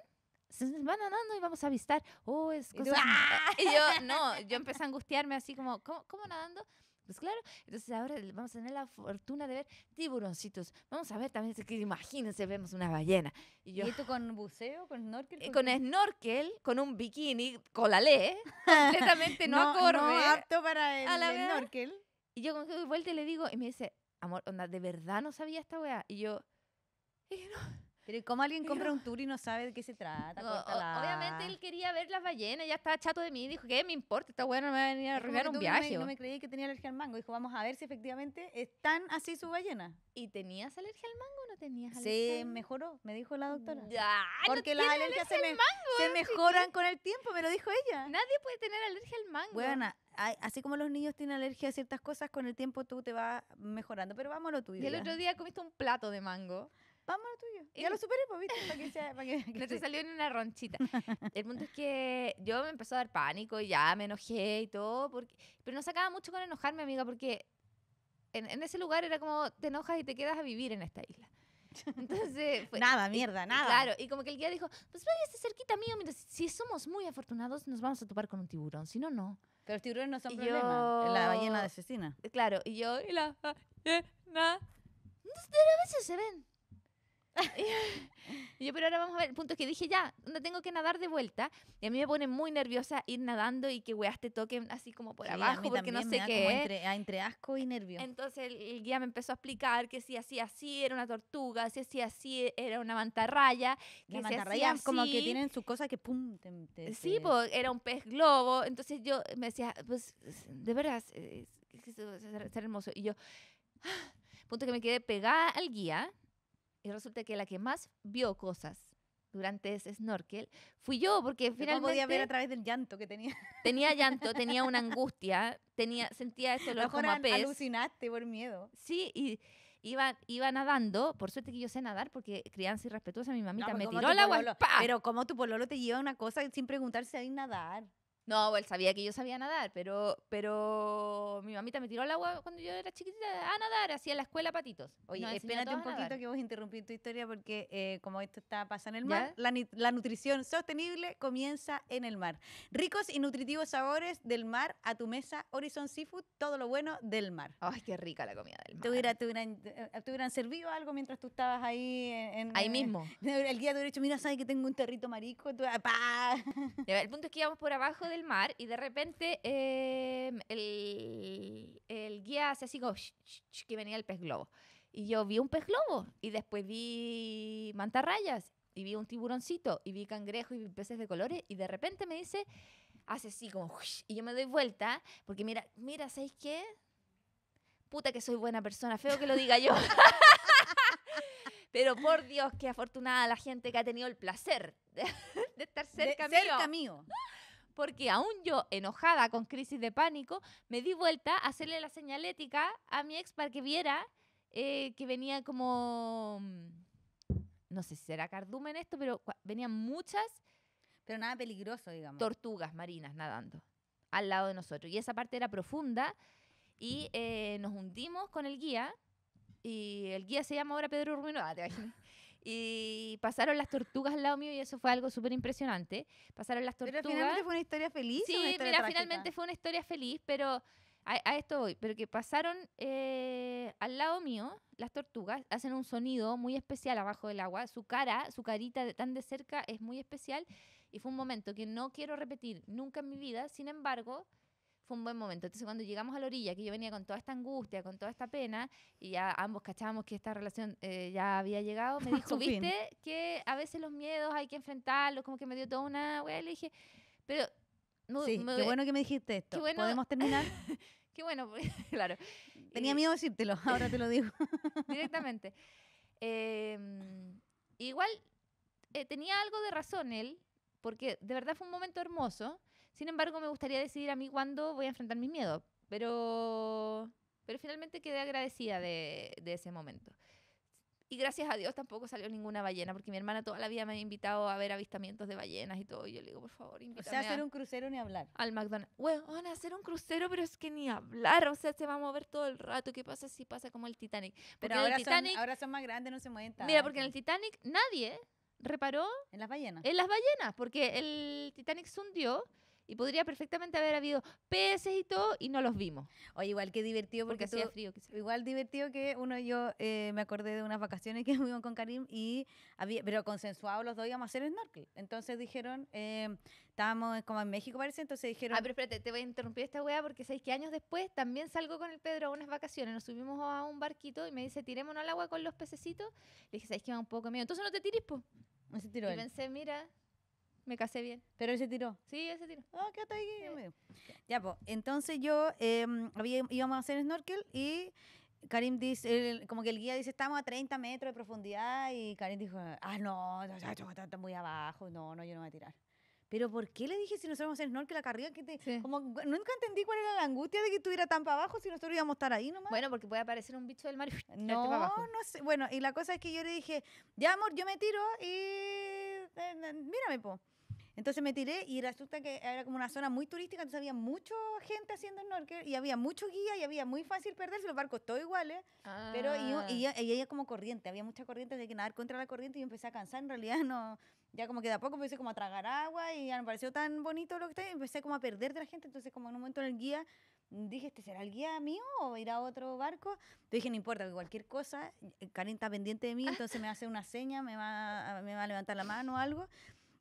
[SPEAKER 1] se van nadando y vamos a avistar. Oh, es cosa. Y, ¡ah! [LAUGHS] y yo, no, yo empecé a angustiarme así como, ¿cómo, cómo nadando? Pues claro, entonces ahora vamos a tener la fortuna de ver tiburoncitos. Vamos a ver también, que imagínense, vemos una ballena.
[SPEAKER 2] ¿Y, yo, esto con buceo, con snorkel? Eh, con,
[SPEAKER 1] snorkel, con un bikini, colalé, ¿eh?
[SPEAKER 2] [LAUGHS] completamente no, no, acorde. No apto para el,
[SPEAKER 1] snorkel. Y yo con que vuelta y le digo, y me dice, amor, onda, ¿de verdad no sabía esta weá? Y yo, y no pero
[SPEAKER 2] como alguien compra un tour y no sabe de qué se trata? obviamente él quería ver las ballenas, ya estaba chato de mí, dijo, ¿qué me importa? Está bueno, no me va a venir a un viaje. No me, no me creí que tenía alergia al mango, dijo, vamos a ver si efectivamente están así su ballena. ¿Y tenías alergia al mango o no tenías alergia? Se mejoró, me dijo la doctora. Ya, Porque las alergias se, mango, se mejoran con el tiempo, me lo dijo ella. Nadie
[SPEAKER 1] puede tener alergia al mango. Bueno,
[SPEAKER 2] así como los niños tienen alergia a ciertas cosas, con el tiempo tú te vas mejorando, pero vámonos tú y tuyo. Y el otro día comiste un plato de mango. Vamos a tuyo. Ya eh. lo superé, pues, ¿viste? Para que sea, para [LAUGHS] no te salió en una ronchita. [LAUGHS] El punto es que yo me
[SPEAKER 1] empezó a dar pánico y ya me enojé y todo. Porque, pero no sacaba mucho con enojarme, amiga, porque en, ese lugar era como te enojas y te quedas a vivir en esta isla. Entonces, [LAUGHS] nada, mierda, nada. Claro, y como que el guía dijo, pues váyase cerquita mío, mientras si somos muy afortunados nos vamos a topar con un tiburón, si no, no. Pero los tiburones no son problema, la ballena de asesina. Claro, y yo, y la ballena, a veces se ven. [LAUGHS] y yo, pero ahora vamos a ver. El punto es que dije, ya, no tengo que nadar de vuelta. Y a mí me pone muy nerviosa ir nadando y que weas te toquen así como por abajo, porque no sé qué. Entre, ah, entre,
[SPEAKER 2] asco y nervio. Entonces
[SPEAKER 1] el, guía me empezó a explicar que si así, así era una tortuga, si así, así era una mantarraya. Que Las mantarrayas como que tienen su
[SPEAKER 2] cosa que pum. Eh, sí,
[SPEAKER 1] Pues, era un pez globo. Entonces yo me decía, pues, de verdad eh, es, hermoso. Y yo, ah", punto que me quedé pegada al guía y resulta que la que más vio cosas durante ese snorkel fui yo, porque finalmente... podía ver a
[SPEAKER 2] través del llanto que tenía.
[SPEAKER 1] Tenía llanto, tenía una [LAUGHS] angustia, tenía, sentía eso lo como a pez. alucinaste por miedo. Sí, y iba, iba nadando, por suerte que yo sé nadar, porque crianza irrespetuosa, mi mamita pues me tiró la agua. Pero como
[SPEAKER 2] tu pololo te lleva una cosa sin preguntarse a nadar.
[SPEAKER 1] No, él sabía que yo sabía nadar, pero, pero mi mamita me tiró al agua cuando yo era chiquitita a nadar, hacía la escuela patitos. Oye, espérate un poquito que
[SPEAKER 2] vos interrumpís tu historia porque eh, como esto está pasando en el mar, la, nutrición sostenible comienza en el mar. Ricos y nutritivos sabores del mar a tu mesa, Horizon Seafood, todo lo bueno del mar. Ay, qué rica la comida del mar. Eh, ¿Te hubieran, servido algo mientras tú estabas ahí? En, ahí eh, mismo. [LAUGHS] el guía te hubiera dicho, mira, sabes que tengo un territo marico. Ah, el punto es que íbamos por abajo del [LAUGHS]
[SPEAKER 1] mar y de repente em, el, el, guía hace así como que venía el pez globo. Y yo vi un pez globo y después vi mantarrayas y vi un tiburoncito y vi cangrejo y vi peces de colores y de repente me dice, hace así como, y yo me doy vuelta porque mira, mira, ¿sabéis qué? Puta que soy buena persona, feo que lo diga yo. [LAUGHS] Pero por Dios, qué afortunada la gente que ha tenido el placer de,
[SPEAKER 2] estar cerca de, Cerca
[SPEAKER 1] mío porque aún yo, enojada con crisis de pánico, me di vuelta a hacerle la señalética a mi ex para que viera eh, que venía como, mm, no sé si será cardumen esto, pero venían muchas... Pero nada peligroso, digamos. Tortugas marinas nadando al lado de nosotros. Y esa parte era profunda y eh, nos hundimos con el guía. Y el guía se llama ahora Pedro Urbino. Ah, te imaginas. Y pasaron las tortugas al lado mío y eso fue algo súper impresionante. Pasaron las tortugas. Pero finalmente fue una historia feliz. Sí, mira, finalmente fue una historia feliz, pero a, esto voy. Pero que pasaron eh, al lado mío las tortugas, hacen un sonido muy especial abajo del agua. Su cara, su carita tan de cerca es muy especial y fue un momento que no quiero repetir nunca en mi vida. Sin embargo, fue un buen momento. Entonces cuando llegamos a la orilla, que yo venía con toda esta angustia, con toda esta pena, y ya ambos cachábamos que esta relación eh, ya había llegado, me [LAUGHS] dijo, viste que a veces los miedos hay que enfrentarlos, como que me dio toda una, weá, le dije, pero... sí, qué bueno
[SPEAKER 2] que me dijiste esto. Bueno, ¿Podemos terminar? [LAUGHS]
[SPEAKER 1] qué bueno, pues, [LAUGHS]
[SPEAKER 2] claro. Tenía miedo decírtelo, ahora te lo digo.
[SPEAKER 1] directamente. Em, igual eh, tenía algo de razón él, porque de verdad fue un momento hermoso, sin embargo, me gustaría decidir a mí cuándo voy a enfrentar mis miedos, pero, pero finalmente quedé agradecida de, de ese momento. Y gracias a Dios tampoco salió ninguna ballena, porque mi hermana toda la vida me ha invitado a ver avistamientos de ballenas y todo. Y yo le digo, por favor, invítame. O sea, hacer un crucero ni hablar. Al McDonald's. Bueno, van a hacer un crucero, pero es que ni hablar. O sea, se va a mover todo el rato. ¿Qué pasa si pasa como el Titanic? pero ahora, el Titanic, son, ahora
[SPEAKER 2] son más grandes, no se mueven tanto. Mira, porque en
[SPEAKER 1] el Titanic nadie reparó. En las ballenas. En las ballenas, porque el Titanic se hundió y podría
[SPEAKER 2] perfectamente haber habido peces y todo y no los vimos. O igual que divertido porque, hacía frío. Igual divertido que uno y yo eh, me acordé de unas vacaciones que [LAUGHS] fuimos con Karim y había, pero consensuado los dos íbamos a hacer snorkel. Entonces dijeron, eh, estábamos como en México parece, entonces dijeron... Ah, pero espérate, te voy a interrumpir esta weá porque sabéis que años después también salgo con el Pedro a unas vacaciones, nos subimos
[SPEAKER 1] a un barquito y me dice, tirémonos al agua con los pececitos. Le dije, sabes que va un poco miedo, entonces no te tires, pues
[SPEAKER 2] No se tiró y pensé, mira, me casé bien. Pero él se tiró. Sí, él se tiró. Ah, que quédate ahí. Ya, pues. Entonces yo em, íbamos a hacer snorkel y Karim dice, como que el guía dice, estamos a 30 metros de profundidad y Karim dijo, ah, no, está muy abajo, no, no, yo no voy a tirar. Pero ¿por qué le dije si nosotros íbamos a hacer snorkel acá arriba? Que te, como, nunca entendí cuál era la angustia de que estuviera tan para abajo si nosotros íbamos a estar ahí nomás. Bueno, porque puede aparecer un bicho del mar. No, no sé. Bueno, y la cosa es que yo le dije, ya amor, yo me tiro y eh, eh, eh, mírame, po. Entonces me tiré y resulta que era como una zona muy turística, entonces había mucha gente haciendo snorkel y había mucho guía y había muy fácil perderse, los barcos todo iguales, pero ah. y, ella como corriente, había mucha corriente, de que nadar contra la corriente y yo empecé a cansar, en realidad no, ya como que de a poco empecé como a tragar agua y ya me pareció tan bonito lo que está, y empecé como a perder de la gente, entonces como en un momento en el guía dije, ¿este será el guía mío o irá a otro barco? Yo dije, no importa, que cualquier cosa, eh, Karen está pendiente de mí, ah. entonces me hace una seña, me va, a levantar la mano o algo.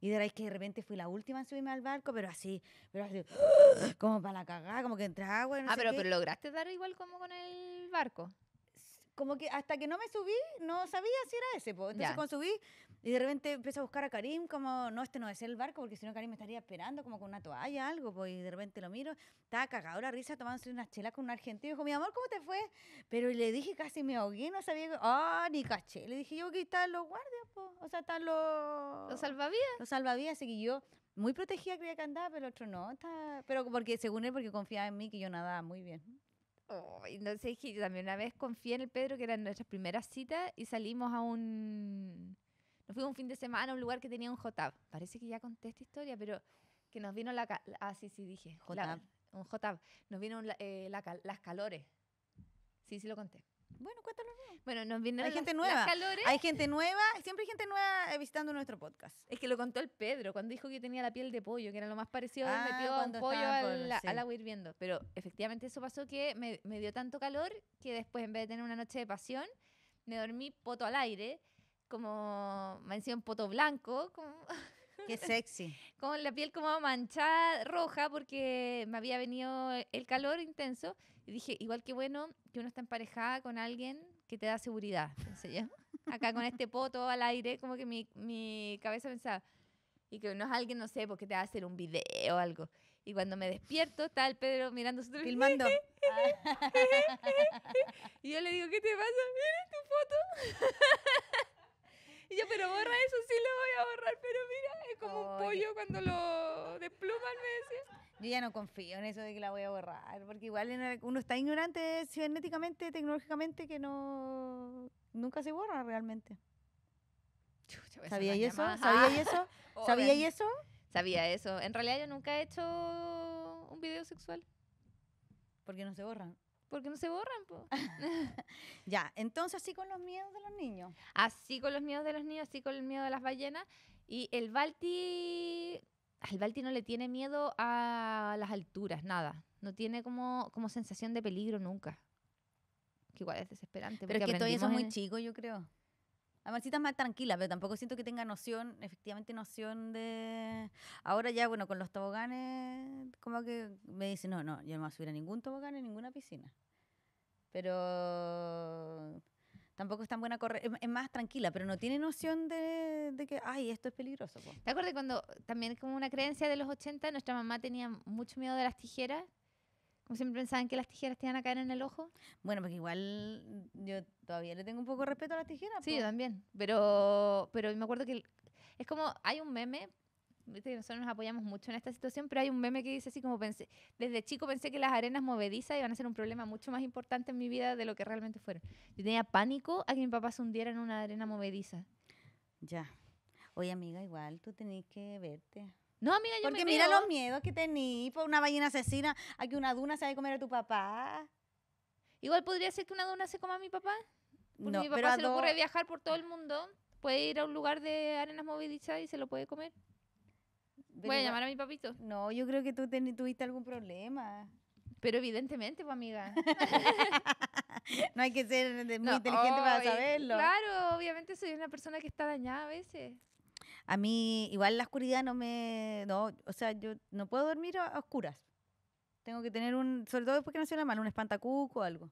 [SPEAKER 2] Y de que de repente fui la última en subirme al barco, pero así, pero [GASPS] como para la cagada, como que entra agua. ah, pero, lograste dar igual como con el barco. Como que hasta que no me subí, no sabía si era ese. Entonces, cuando subí, y de repente empiezo a buscar a Karim, como, no, este no es el barco, porque si no Karim me estaría esperando, como con una toalla, algo, pues, y de repente lo miro, está cagado la risa tomándose una chela con un argentino, y dijo, mi amor, ¿cómo te fue? Pero le dije, casi me ahogué, no sabía, ah, ni caché, le dije yo que están los guardias, o sea, están los... Los salvavidas. Los salvavidas, así que yo, muy protegida creía que andaba, pero el otro no, está... pero porque, según él, porque confiaba en mí, que yo nadaba muy bien. Oh, no también una
[SPEAKER 1] vez confié en el Pedro, que era nuestra primera cita, y salimos a un nos fuimos un fin de semana a un lugar que tenía un JTAB. Parece que ya conté esta historia, pero que nos vino la... así ah, sí, sí, dije. Un JTAB. Nos vino eh, las calores. Sí, sí lo conté. Bueno,
[SPEAKER 2] cuéntalo. Bueno, nos vino hay gente nueva. calores. Hay gente nueva, siempre hay gente nueva
[SPEAKER 1] visitando nuestro podcast. Es que lo contó el Pedro cuando dijo que tenía la piel de pollo, que era lo más parecido, ah, metió un pollo al, agua hirviendo. Pero efectivamente eso pasó que me, me dio tanto calor que después en vez de tener una noche de pasión, me dormí poto al aire como me un poto blanco. Como
[SPEAKER 2] [LAUGHS] Qué sexy.
[SPEAKER 1] con la piel como manchada, roja, porque me había venido e-, el calor intenso. Y dije, igual que bueno que uno está emparejada con alguien que te da seguridad. [LAUGHS] Acá con este poto al aire, como que mi, mi cabeza pensaba, y que no es alguien, no sé, porque te va a hacer un video o algo. Y cuando me despierto, está el Pedro mirando su Filmando.
[SPEAKER 2] [LAUGHS]
[SPEAKER 1] y yo le digo, ¿qué te pasa? Mira tu foto. Y yo, pero borra eso, sí lo voy a borrar, pero mira, es como un pollo cuando lo despluman, me decía.
[SPEAKER 2] Yo ya no confío en eso de que la voy a borrar, porque igual uno está ignorante cibernéticamente, tecnológicamente, que no nunca se borra realmente. Pues, ¿Sabía eso? ¿Sabía ah, eso? [LAUGHS] ¿Sabía eso? Sabía eso. En
[SPEAKER 1] realidad yo nunca he hecho un video sexual.
[SPEAKER 2] Porque no se borran porque no se borran. pues. [LAUGHS] ya, entonces así con los miedos de los niños. Así con los miedos de los niños, así con el miedo de las
[SPEAKER 1] ballenas. Y el Balti, al Balti no le tiene miedo a las alturas, nada. No tiene como, como sensación de peligro nunca. Que igual es desesperante. Pero que todavía es muy
[SPEAKER 2] chico, yo creo. La Marcita es más tranquila, pero tampoco siento que tenga noción, efectivamente noción de... Ahora ya, bueno, con los toboganes, como que me dice, no, no, yo no voy a subir a ningún tobogán en ninguna piscina. Pero tampoco es tan buena correr, es, más tranquila, pero no tiene noción de, de que, ay, esto es peligroso. ¿Te acuerdas cuando también como una creencia de los 80, nuestra mamá tenía mucho
[SPEAKER 1] miedo de las tijeras? siempre pensaban que las tijeras te iban a caer en el ojo.
[SPEAKER 2] Bueno, porque igual yo todavía le tengo un poco de respeto a las tijeras. Sí, yo
[SPEAKER 1] también. Pero, pero me acuerdo que es como hay un meme. nosotros nos apoyamos mucho en esta situación, pero hay un meme que dice así como pensé, desde chico pensé que las arenas movedizas iban a ser un problema mucho más importante en mi vida de lo que realmente fueron. Yo tenía pánico a que mi papá se hundiera en una arena movediza.
[SPEAKER 2] Ya. Oye, amiga, igual tú tenés que verte.
[SPEAKER 1] No, amiga, yo Porque mira los miedos que
[SPEAKER 2] tení por una ballena asesina a que una duna se haya comer a tu papá. Igual podría ser que una duna se coma a mi papá.
[SPEAKER 1] no, mi papá pero se le ocurre viajar
[SPEAKER 2] por todo el mundo. Puede ir a un lugar de
[SPEAKER 1] arenas movilizadas y se lo puede comer. Puede Voy a llamar
[SPEAKER 2] a mi papito. No, yo creo que tú tuviste
[SPEAKER 1] algún problema. Pero evidentemente, pues amiga. [LAUGHS] no hay
[SPEAKER 2] que ser muy inteligente para saberlo. Claro,
[SPEAKER 1] obviamente soy una persona que está dañada a veces.
[SPEAKER 2] A mí, igual la oscuridad no me. No, o sea, yo no puedo dormir a, oscuras. Tengo que tener un. Sobre todo después que nació la mano, un espantacuco o algo.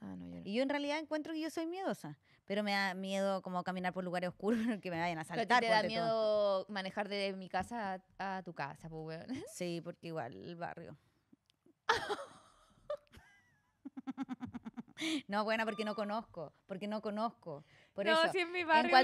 [SPEAKER 2] Ah, y yo en realidad encuentro que yo soy miedosa, pero me da miedo como caminar por lugares oscuros [LAUGHS] que me vayan a saltar. ¿Te da
[SPEAKER 1] miedo manejar de mi casa a, tu casa, pues, [LAUGHS] Sí, porque igual el
[SPEAKER 2] barrio. [LAUGHS] [LAUGHS] no, bueno, porque no conozco, porque no conozco. Por no, si es mi barrio.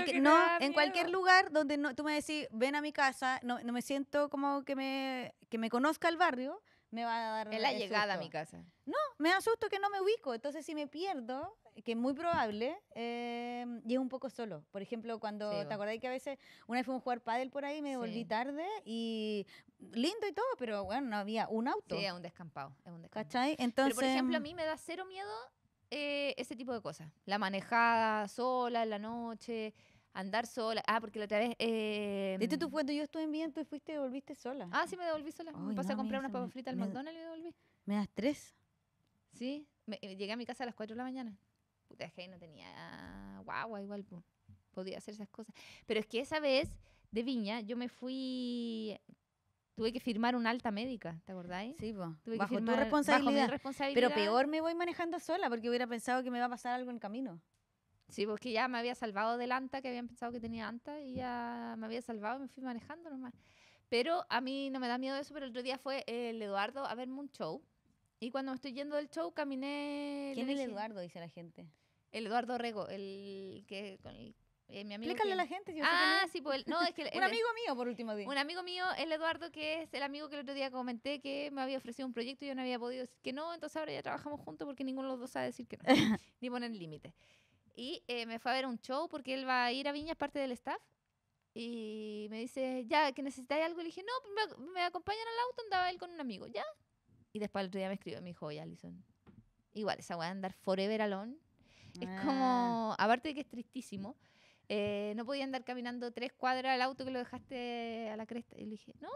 [SPEAKER 2] En, cualquier lugar donde no, tú me decís, ven a mi casa, no, no me siento como que me, conozca el barrio, me va a dar. Es la llegada a mi casa. No, me da asusto que no me ubico. Entonces, si me pierdo, que es muy probable, eh, un poco solo. Por ejemplo, cuando, ¿te acordáis que a veces una vez fui a jugar pádel por ahí, me volví tarde y lindo y todo, pero bueno, no había un auto. Sí, un descampado, es un descampado. ¿Cachai? Entonces, pero por ejemplo, a mí
[SPEAKER 1] me da cero miedo eh, ese tipo de cosas. La manejada sola en la noche, andar sola. Ah, porque la otra vez. Eh, tú este cuando yo estuve en Viento y fuiste volviste sola. Ah, sí, me devolví sola. me pasé a comprar unas papas
[SPEAKER 2] fritas al McDonald's y me devolví. ¿Me das tres? Sí,
[SPEAKER 1] eh, llegué a mi casa a las cuatro de la mañana. Puta, que no tenía guagua igual, podía hacer esas cosas. Pero es que esa vez de Viña yo me fui Tuve que firmar un alta médica, ¿te acordáis? Sí,
[SPEAKER 2] pues. Tuve bajo que firmar, tu responsabilidad. Pero peor me voy manejando sola porque hubiera pensado que me va a pasar algo en camino. Sí, porque ya me había salvado del ANTA, que habían pensado que tenía ANTA, y
[SPEAKER 1] ya me había salvado y me fui manejando nomás. Pero a mí no me da miedo eso, pero el otro día fue el Eduardo a verme un show. Y cuando me estoy yendo del show, caminé... ¿Quién es el Eduardo,
[SPEAKER 2] dice la gente?
[SPEAKER 1] El Eduardo Rego, el que, con el eh, Explícale a la gente. ah, sí, pues, no, es que... [LAUGHS] un amigo mío, por último. Día. Un amigo mío, el Eduardo, que es el amigo que el otro día comenté que me había ofrecido un proyecto y yo no había podido decir que no, entonces ahora ya trabajamos juntos porque ninguno de los dos sabe decir que no, [LAUGHS] ni poner límites. Y eh, me fue a ver un show porque él va a ir a Viña, parte del staff. Y me dice, ya, que necesitáis algo. Y le dije, no, pues, me, acompañan al auto, andaba él con un amigo, ya. Y después el otro día me escribió y me dijo, Alison, igual esa a andar forever alone. Es ah. como, aparte de que es tristísimo, eh, no podía andar caminando tres
[SPEAKER 2] cuadras al auto que lo dejaste a la cresta. Y le dije, no.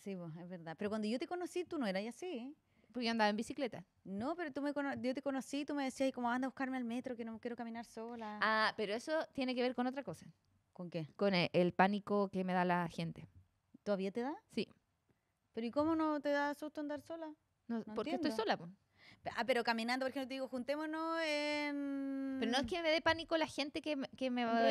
[SPEAKER 2] Sí, es verdad. Pero cuando yo te conocí, tú no eras así. Porque yo andaba en bicicleta. No, pero tú me yo te conocí tú me decías, como anda a buscarme al metro, que no quiero caminar sola. Ah, pero eso tiene que ver con otra cosa.
[SPEAKER 1] ¿Con qué? Con eh, el, pánico que me da la gente.
[SPEAKER 2] ¿Todavía te da? Sí. ¿Pero y cómo no te da susto andar sola? No, porque estoy sola. pues, Ah, pero caminando, porque no te digo, juntémonos en... Pero no es que me dé pánico la gente que, me...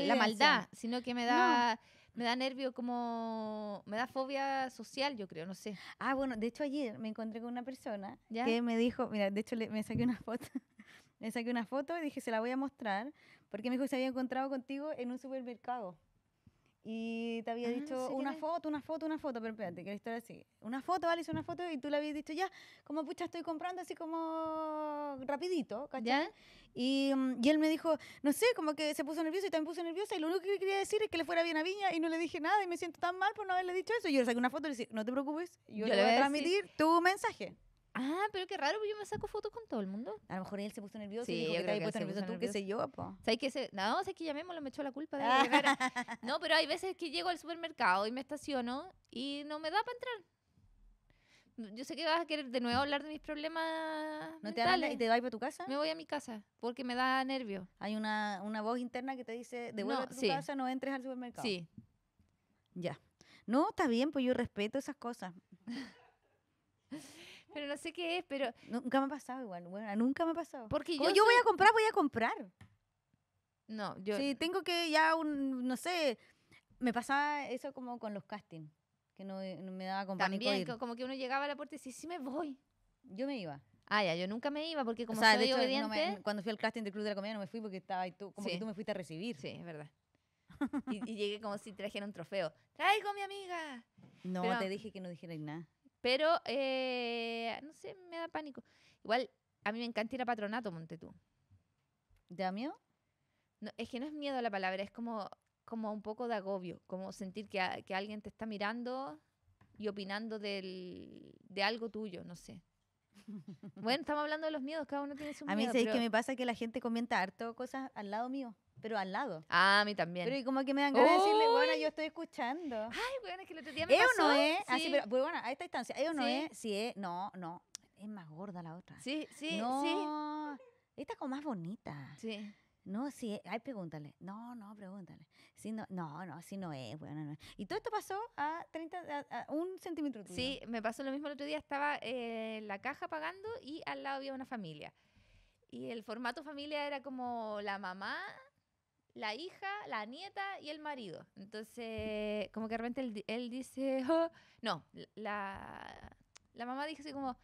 [SPEAKER 2] La maldad, sino que me da... Me da nervio como... Me da fobia social, yo creo, no sé. Ah, bueno, de hecho ayer me encontré con una persona que me dijo... Mira, de hecho le, me saqué una foto. [LAUGHS] me saqué una foto y dije, se la voy a mostrar. Porque me dijo que se había encontrado contigo en un supermercado y te había ah, dicho una foto, una foto, una foto, pero espérate, que la historia sigue. Una foto, hizo una foto, y tú le habías dicho, ya, como pucha, estoy comprando así como rapidito, ¿cachai? Mm, y, él me dijo, no sé, como que se puso nervioso y también puso nerviosa, y lo único que quería decir es que le fuera bien a Viña, y no le dije nada, y me siento tan mal por no haberle dicho eso. Y yo le saqué una foto y le dije, no te preocupes, yo, yo le voy a transmitir tu mensaje. Ah, pero qué raro, pues, yo me saco fotos con todo el mundo. A lo mejor él se puso nervioso sí, yo que te había puesto nervioso tú, qué sé yo, po.
[SPEAKER 1] ¿Sabes no, sabes que llamémoslo, me echó la culpa de
[SPEAKER 2] [LAUGHS]
[SPEAKER 1] No, pero hay veces que llego al supermercado y me estaciono y no me da para entrar. Yo
[SPEAKER 2] sé que vas a querer de nuevo hablar de mis problemas. ¿No te hablas y te vas para tu casa? Me voy a mi casa porque me da nervio. Hay una, una voz interna que te dice, de no, a tu casa, no entres al supermercado. Sí. Ya. No, está bien, pues yo respeto esas cosas. [LAUGHS] Pero no sé qué es, pero. Nunca me ha pasado igual, bueno, nunca me ha pasado. Porque yo, yo voy a comprar, voy a comprar. No, yo. sí tengo que ya un. No sé. Me pasaba eso como con los castings, que no, me daba con También,
[SPEAKER 1] como que uno llegaba a la puerta y decía, sí me voy. Yo me iba.
[SPEAKER 2] Ah, ya, yo nunca me iba porque como cuando fui al casting del Club de la Comedia no me fui porque estaba ahí tú, como que tú me fuiste a recibir. Sí, es verdad. [LAUGHS] y, llegué como si trajera un trofeo.
[SPEAKER 1] Traigo mi amiga.
[SPEAKER 2] No, te dije que no dijera nada.
[SPEAKER 1] Pero, eh, no sé, me da pánico. Igual, a mí me encanta ir a patronato, monte tú. ¿Te miedo? es que no es miedo la palabra, es como, como un poco de agobio, como sentir que, alguien te está mirando y opinando de algo tuyo, no sé.
[SPEAKER 2] [LAUGHS] Bueno, estamos hablando de los miedos, cada uno tiene su miedo. A mí se dice que me pasa que la gente comenta harto cosas al lado mío pero al lado. Ah, a mí también. Pero y como que me dan ganas de decirle, bueno, yo estoy escuchando. Ay, bueno, es que el otro día me pasó. o no es? Ah, sí. Así, pero, bueno, a esta distancia, ¿eh o no sí. es? Sí, es, ¿eh? no, no. Es más gorda la otra. Sí, sí, no. sí. Esta es como más bonita. Sí. No, sí, ay, pregúntale. No, no, pregúntale. Si no, no, no, si no es, bueno, no. Y todo esto pasó a 30, a, un centímetro. Sí, me pasó lo mismo el otro día. Estaba
[SPEAKER 1] en eh, la caja pagando y al lado había una familia. Y el formato familia era como la mamá, la hija, la nieta y el marido. Entonces, como que de repente él, dice, [LAUGHS] oh, no, la, mamá dice así como,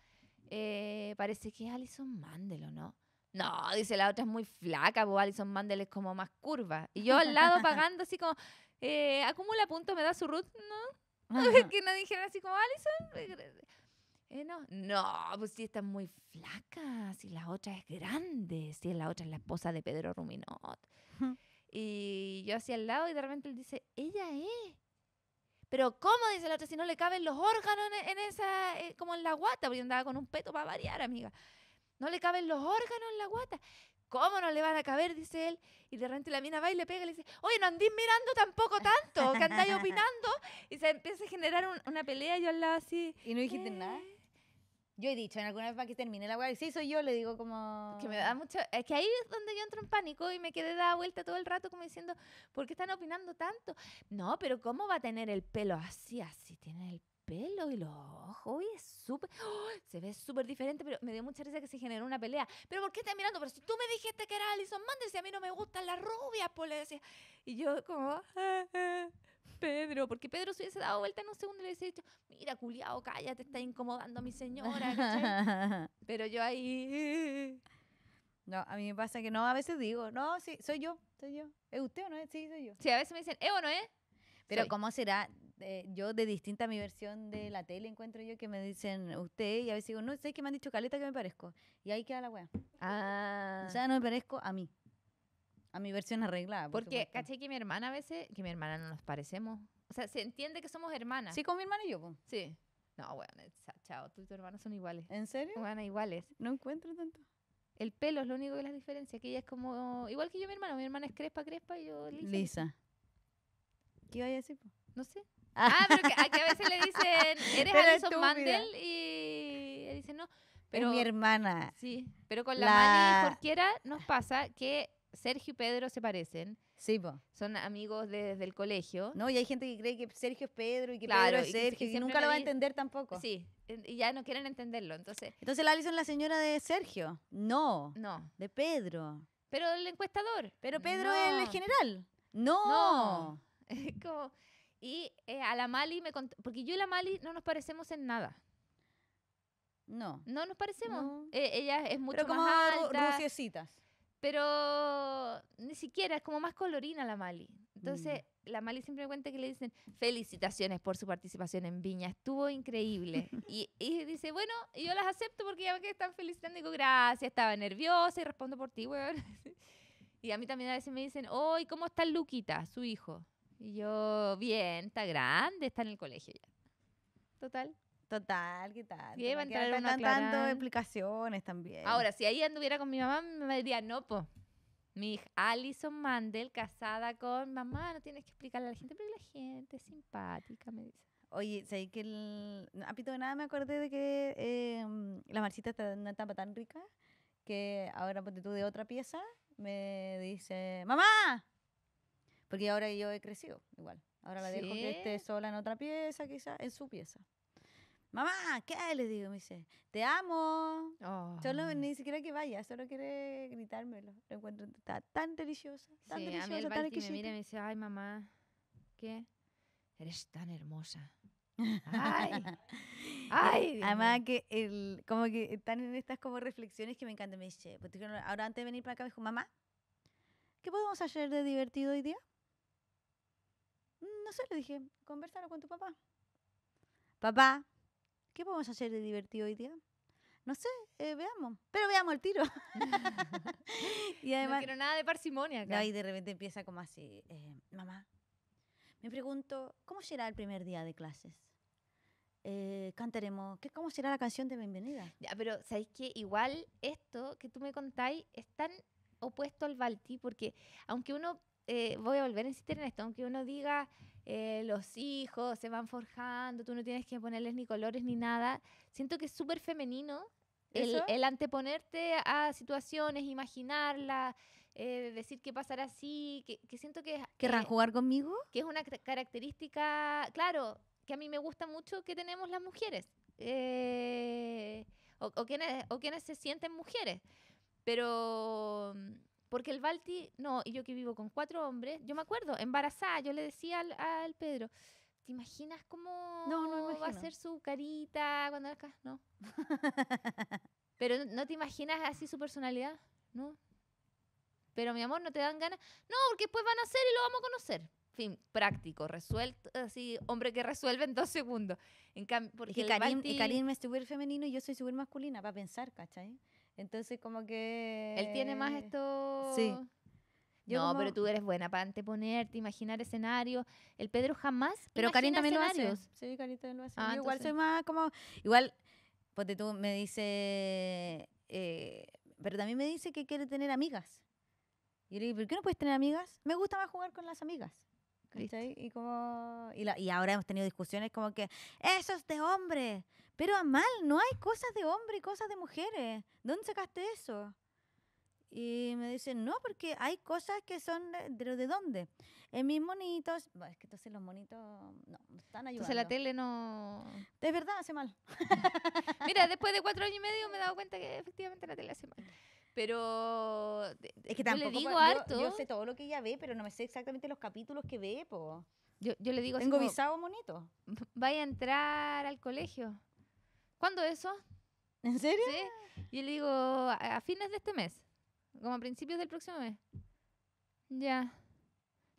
[SPEAKER 1] eh, parece que es Alison ¿o ¿no? No, dice la otra es muy flaca, pues Alison Mandel es como más curva. Y yo al lado pagando así como, eh, acumula puntos, me da su root, ¿no? [LAUGHS] que no dijeron así como, Alison. Eh, no. no, pues sí, está muy flaca, si la otra es grande, si la otra es la esposa de Pedro Ruminot. Y yo hacia al lado y de repente él dice, ella es. Pero ¿cómo? Dice la otra, si no le caben los órganos en, esa, eh, como en la guata, porque andaba con un peto para variar, amiga. No le caben los órganos en la guata. ¿Cómo no le van a caber? Dice él. Y de repente la mina va y le pega y le dice, oye, no andís mirando tampoco tanto, que andáis [LAUGHS] opinando. Y se empieza a generar una pelea yo al lado así. ¿Y no dijiste nada?
[SPEAKER 2] Yo he dicho en alguna vez para que termine la weá, y si soy yo, le digo como. Que me da
[SPEAKER 1] mucho. Es que ahí es donde yo entro en pánico y me quedé dada vuelta todo el rato, como diciendo, ¿por qué están opinando tanto? No, pero ¿cómo va a tener el pelo así, así? Tiene el pelo y los ojos y es súper, ¡oh! se ve súper diferente, pero me dio mucha risa que se generó una pelea. Pero ¿por qué estás mirando? Pero si tú me dijiste que era Alison Manders y a mí no me gustan las rubias, pues le decía. Y yo como, [LAUGHS] ah, ah. Pedro, porque Pedro se hubiese dado vuelta en un segundo y le hubiese dicho, mira, culiao, cállate, está incomodando a mi
[SPEAKER 2] señora. [LAUGHS] Pero yo ahí... No, a mí me pasa que no, a veces digo, no, sí, soy yo, soy yo. ¿Es usted o no es? Sí, soy yo. Sí, a veces me dicen, ¿eh o no es? Pero ¿cómo será? yo de distinta mi versión de la tele encuentro yo que me dicen usted y a veces digo, no, sé que me han dicho caleta que me parezco. Y ahí queda la weá. Ah. O sea, no me parezco a mí.
[SPEAKER 1] A mi versión arreglada. Porque, caché que mi hermana a veces, que mi hermana no nos parecemos. O sea, se entiende que somos hermanas. Sí, con mi hermana y yo, po. Sí. No, bueno, chao, tú y tu hermana son iguales. ¿En serio? Bueno, iguales. No encuentro tanto. El pelo es lo único que las diferencia, que ella es como, igual que yo mi hermana, mi hermana es crespa, crespa y yo lisa. Lisa. ¿Qué iba a decir? No sé.
[SPEAKER 2] Ah, ah pero que, a, veces le dicen, [LAUGHS] eres Alison Mandel y le dicen no. Pero, mi hermana.
[SPEAKER 1] Sí, pero con la, la... Mani nos pasa que Sergio y Pedro se parecen. Sí, Son amigos desde el colegio. No,
[SPEAKER 2] y hay gente que cree que Sergio es Pedro
[SPEAKER 1] y que Pedro es Sergio y, nunca lo va a entender
[SPEAKER 2] tampoco. Sí,
[SPEAKER 1] y ya no quieren entenderlo. Entonces, Entonces la Alison
[SPEAKER 2] es la señora de Sergio. No, no. de Pedro.
[SPEAKER 1] Pero el encuestador. Pero Pedro es el general.
[SPEAKER 2] No. No.
[SPEAKER 1] [LAUGHS] y eh, a la Mali me contó, porque yo y la Mali no nos parecemos en nada. No. No nos parecemos. E-, ella es mucho Pero como más pero ni siquiera, es como más colorina la Mali. Entonces, mm. la Mali siempre me cuenta que le dicen, felicitaciones por su participación en Viña, estuvo increíble. [LAUGHS] y, dice, bueno, yo las acepto porque ya que están felicitando, digo, gracias, estaba nerviosa y respondo por ti, weón. [LAUGHS] y a mí también a veces me dicen, oh, cómo está Luquita, su hijo? Y yo, bien, está grande, está en el colegio ya.
[SPEAKER 2] Total, Total, ¿qué tal? Sí, va a entrar dando explicaciones también. Ahora,
[SPEAKER 1] si ahí anduviera con mi mamá, me diría, no, po. Mi hija Alison Mandel, casada con mamá, no tienes que explicarle a la gente, pero la
[SPEAKER 2] gente es simpática, me dice. Oye, ¿sabes que el... a pito de nada me acordé de que em, la marcita está en una etapa tan rica que ahora ponte tú de otra pieza, me dice, ¡Mamá! Porque ahora yo he crecido, igual. Ahora la dejo que esté sola en otra pieza, quizás, en su pieza mamá, ¿qué Le digo, me dice, te amo. Oh. Solo ni siquiera que vaya, solo quiere gritármelo. Lo encuentro está tan deliciosa, tan deliciosa, tan Me mira me dice, ay, mamá, ¿qué? Eres tan hermosa. [LAUGHS]
[SPEAKER 1] Ay, ay. Además
[SPEAKER 2] que como que están en estas como reflexiones que me encantan. Me dice, porque pues ahora antes de venir para acá me dijo, mamá, ¿qué podemos hacer de divertido hoy día? Mm, no sé, le dije, conversarlo con tu papá. Papá, ¿Qué podemos hacer de divertido hoy día? No sé, eh, veamos, pero veamos el tiro. [LAUGHS] y además, no quiero nada de parsimonia. Acá. y de repente empieza como así, eh, mamá, me pregunto, ¿cómo será el primer día de clases? Eh, cantaremos, ¿qué, ¿cómo será la canción de bienvenida? Ya, pero ¿sabéis que igual esto que tú me contáis es tan
[SPEAKER 1] opuesto al Balti, porque aunque uno eh, voy a volver a insistir en esto, aunque uno diga eh, los hijos se van forjando, tú no tienes que ponerles ni colores ni nada, siento que es súper femenino el, anteponerte a situaciones, imaginarlas, eh, decir qué pasará así, que, que siento que... ¿Querrán jugar conmigo? Que es una característica, claro, que a mí me gusta mucho que tenemos las mujeres. o, o quienes, o quienes se sienten mujeres. Pero porque el Balti, no, y yo que vivo con cuatro hombres, yo me acuerdo, embarazada, yo le decía al, al Pedro, ¿te imaginas cómo va a ser su carita cuando acá? No. [LAUGHS] Pero no te imaginas así su personalidad, ¿no? Pero mi amor, no te dan ganas. No, porque después van a ser y lo vamos a conocer. En fin, práctico, resuelto, así, hombre que resuelve en dos segundos. En porque es que Karim, Karim
[SPEAKER 2] es súper femenino y yo soy súper masculina, para pensar, ¿cachai? Entonces, como que. Él tiene más esto. Sí. no, pero tú
[SPEAKER 1] eres buena para anteponerte, imaginar escenarios. El Pedro
[SPEAKER 2] jamás. Pero Karin también lo hace. Sí, Karin también lo hace. Ah, igual soy más como. Igual, porque tú me dice. Eh, pero también me dice que quiere tener amigas. Y yo le digo, ¿por qué no puedes tener amigas? Me gusta más jugar con las amigas. Y como y, la, y, ahora hemos tenido discusiones como que eso es de hombre pero a mal, no hay cosas de hombre y cosas de mujeres. ¿Dónde sacaste eso? Y me dicen, no, porque hay cosas que son de, dónde. En mis monitos, es que entonces los monitos no, están ayudando. Entonces la tele no... Es verdad, hace mal. [LAUGHS]
[SPEAKER 1] Mira, después de cuatro años y medio me he dado cuenta que efectivamente la tele hace mal. Pero es que tampoco yo le digo harto. Yo, sé
[SPEAKER 2] todo lo que ella ve, pero no me sé exactamente los capítulos que ve, Yo, yo le digo Tengo visado monito. Vaya a entrar al colegio. ¿Cuándo eso?
[SPEAKER 1] ¿En serio? Sí. Y le digo, a, fines de este mes, como a principios del próximo mes. Ya.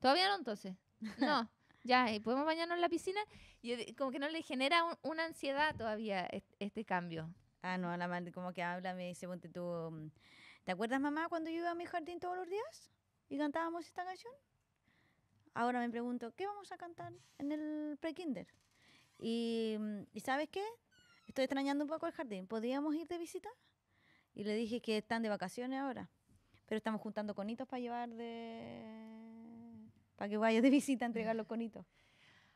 [SPEAKER 1] Todavía no entonces. [LAUGHS] No. ya, y podemos bañarnos en la piscina. Y como que no le genera una ansiedad todavía este, cambio.
[SPEAKER 2] Ah, no, la madre como que habla, me dice, ponte tú, mm, ¿te acuerdas mamá cuando yo iba a mi jardín todos los días y cantábamos esta canción? Ahora me pregunto, ¿qué vamos a cantar en el pre-kinder? Y, mm, y ¿sabes qué? estoy extrañando un poco el jardín, ¿podríamos ir de visita? Y le dije que están de vacaciones ahora, pero estamos juntando conitos para llevar de... para que vayas de visita a entregar los conitos.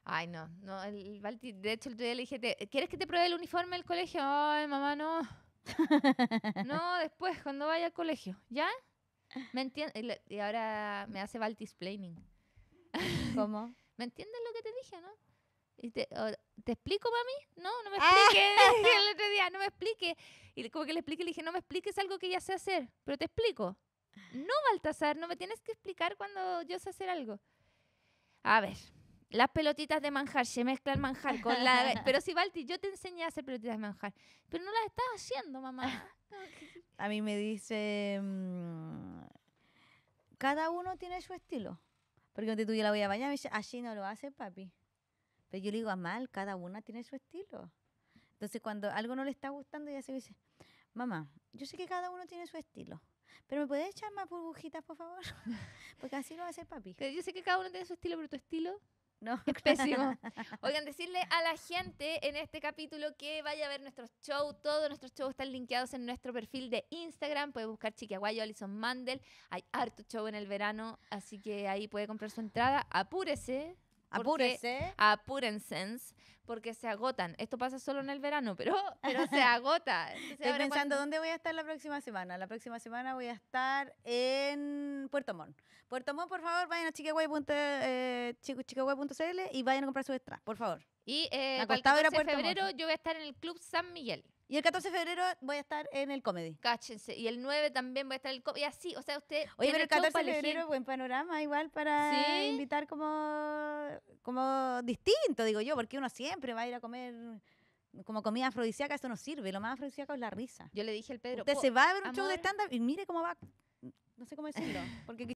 [SPEAKER 2] Ay, no,
[SPEAKER 1] no, de
[SPEAKER 2] hecho el otro día le dije, ¿quieres que te pruebe el uniforme del colegio? Ay,
[SPEAKER 1] mamá, no. [LAUGHS] no, después, cuando vaya al colegio. ¿Ya? ¿Me entiendes? Y ahora me hace Balti explaining. ¿Cómo? [LAUGHS] ¿Me entiendes lo que te dije, no? Y te, ¿te explico, mami? No, no me ah. expliques. [LAUGHS] el [LAUGHS] otro día, no me explique. Y como que le expliqué, le dije, no me expliques algo que ya sé hacer, pero te explico. No, Baltasar, no me tienes que explicar cuando yo sé hacer algo. A ver, las pelotitas de manjar, se mezclan manjar con la... [LAUGHS] Pero si, sí, Balti, yo te enseñé a hacer pelotitas de manjar, pero no las estás haciendo, mamá.
[SPEAKER 2] a mí me dice, mm, cada uno tiene su estilo. Porque donde tú yo la voy a bañar, me dice, así no lo hace papi. Pero yo le digo a ah, Mal, cada una tiene su estilo. Entonces, cuando algo no le está gustando, ya se dice, mamá, yo sé que cada uno tiene su estilo. Pero me puedes echar más burbujitas, por favor, [LAUGHS] [LAUGHS] porque así lo va a hacer papi. Yo sé que cada uno tiene su estilo, pero tu estilo no. Es [LAUGHS] pésimo.
[SPEAKER 1] Oigan, decirle a la gente en este capítulo que vaya a ver nuestros shows. Todos nuestros shows están linkeados en nuestro perfil de Instagram. Puede buscar Chiquiaguayo, Alison Mandel. Hay harto show en el verano, así que ahí puede comprar su entrada. Apúrese apuren apúrense, porque se agotan. Esto pasa solo en el verano, pero, se [LAUGHS]
[SPEAKER 2] agota. Estoy pensando, ¿dónde voy a estar la próxima semana? La próxima semana voy a estar en Puerto Montt. Puerto Montt, por favor, vayan a eh, cl y vayan a comprar su extra por favor.
[SPEAKER 1] Y eh, el de febrero yo voy a estar en el Club San Miguel. Y el 14 de febrero voy a estar en el comedy. Cáchense. Y el 9 también voy a estar en el comedy. Y así, o sea, usted. Oye, pero el 14 de febrero
[SPEAKER 2] buen panorama, igual para invitar como, como distinto, digo yo, porque uno siempre va a ir a comer como comida afrodisíaca, eso no sirve. Lo más afrodisíaco es la risa. Yo le dije al Pedro. Usted se va a ver un show de stand-up y mire cómo va. No sé cómo decirlo. Porque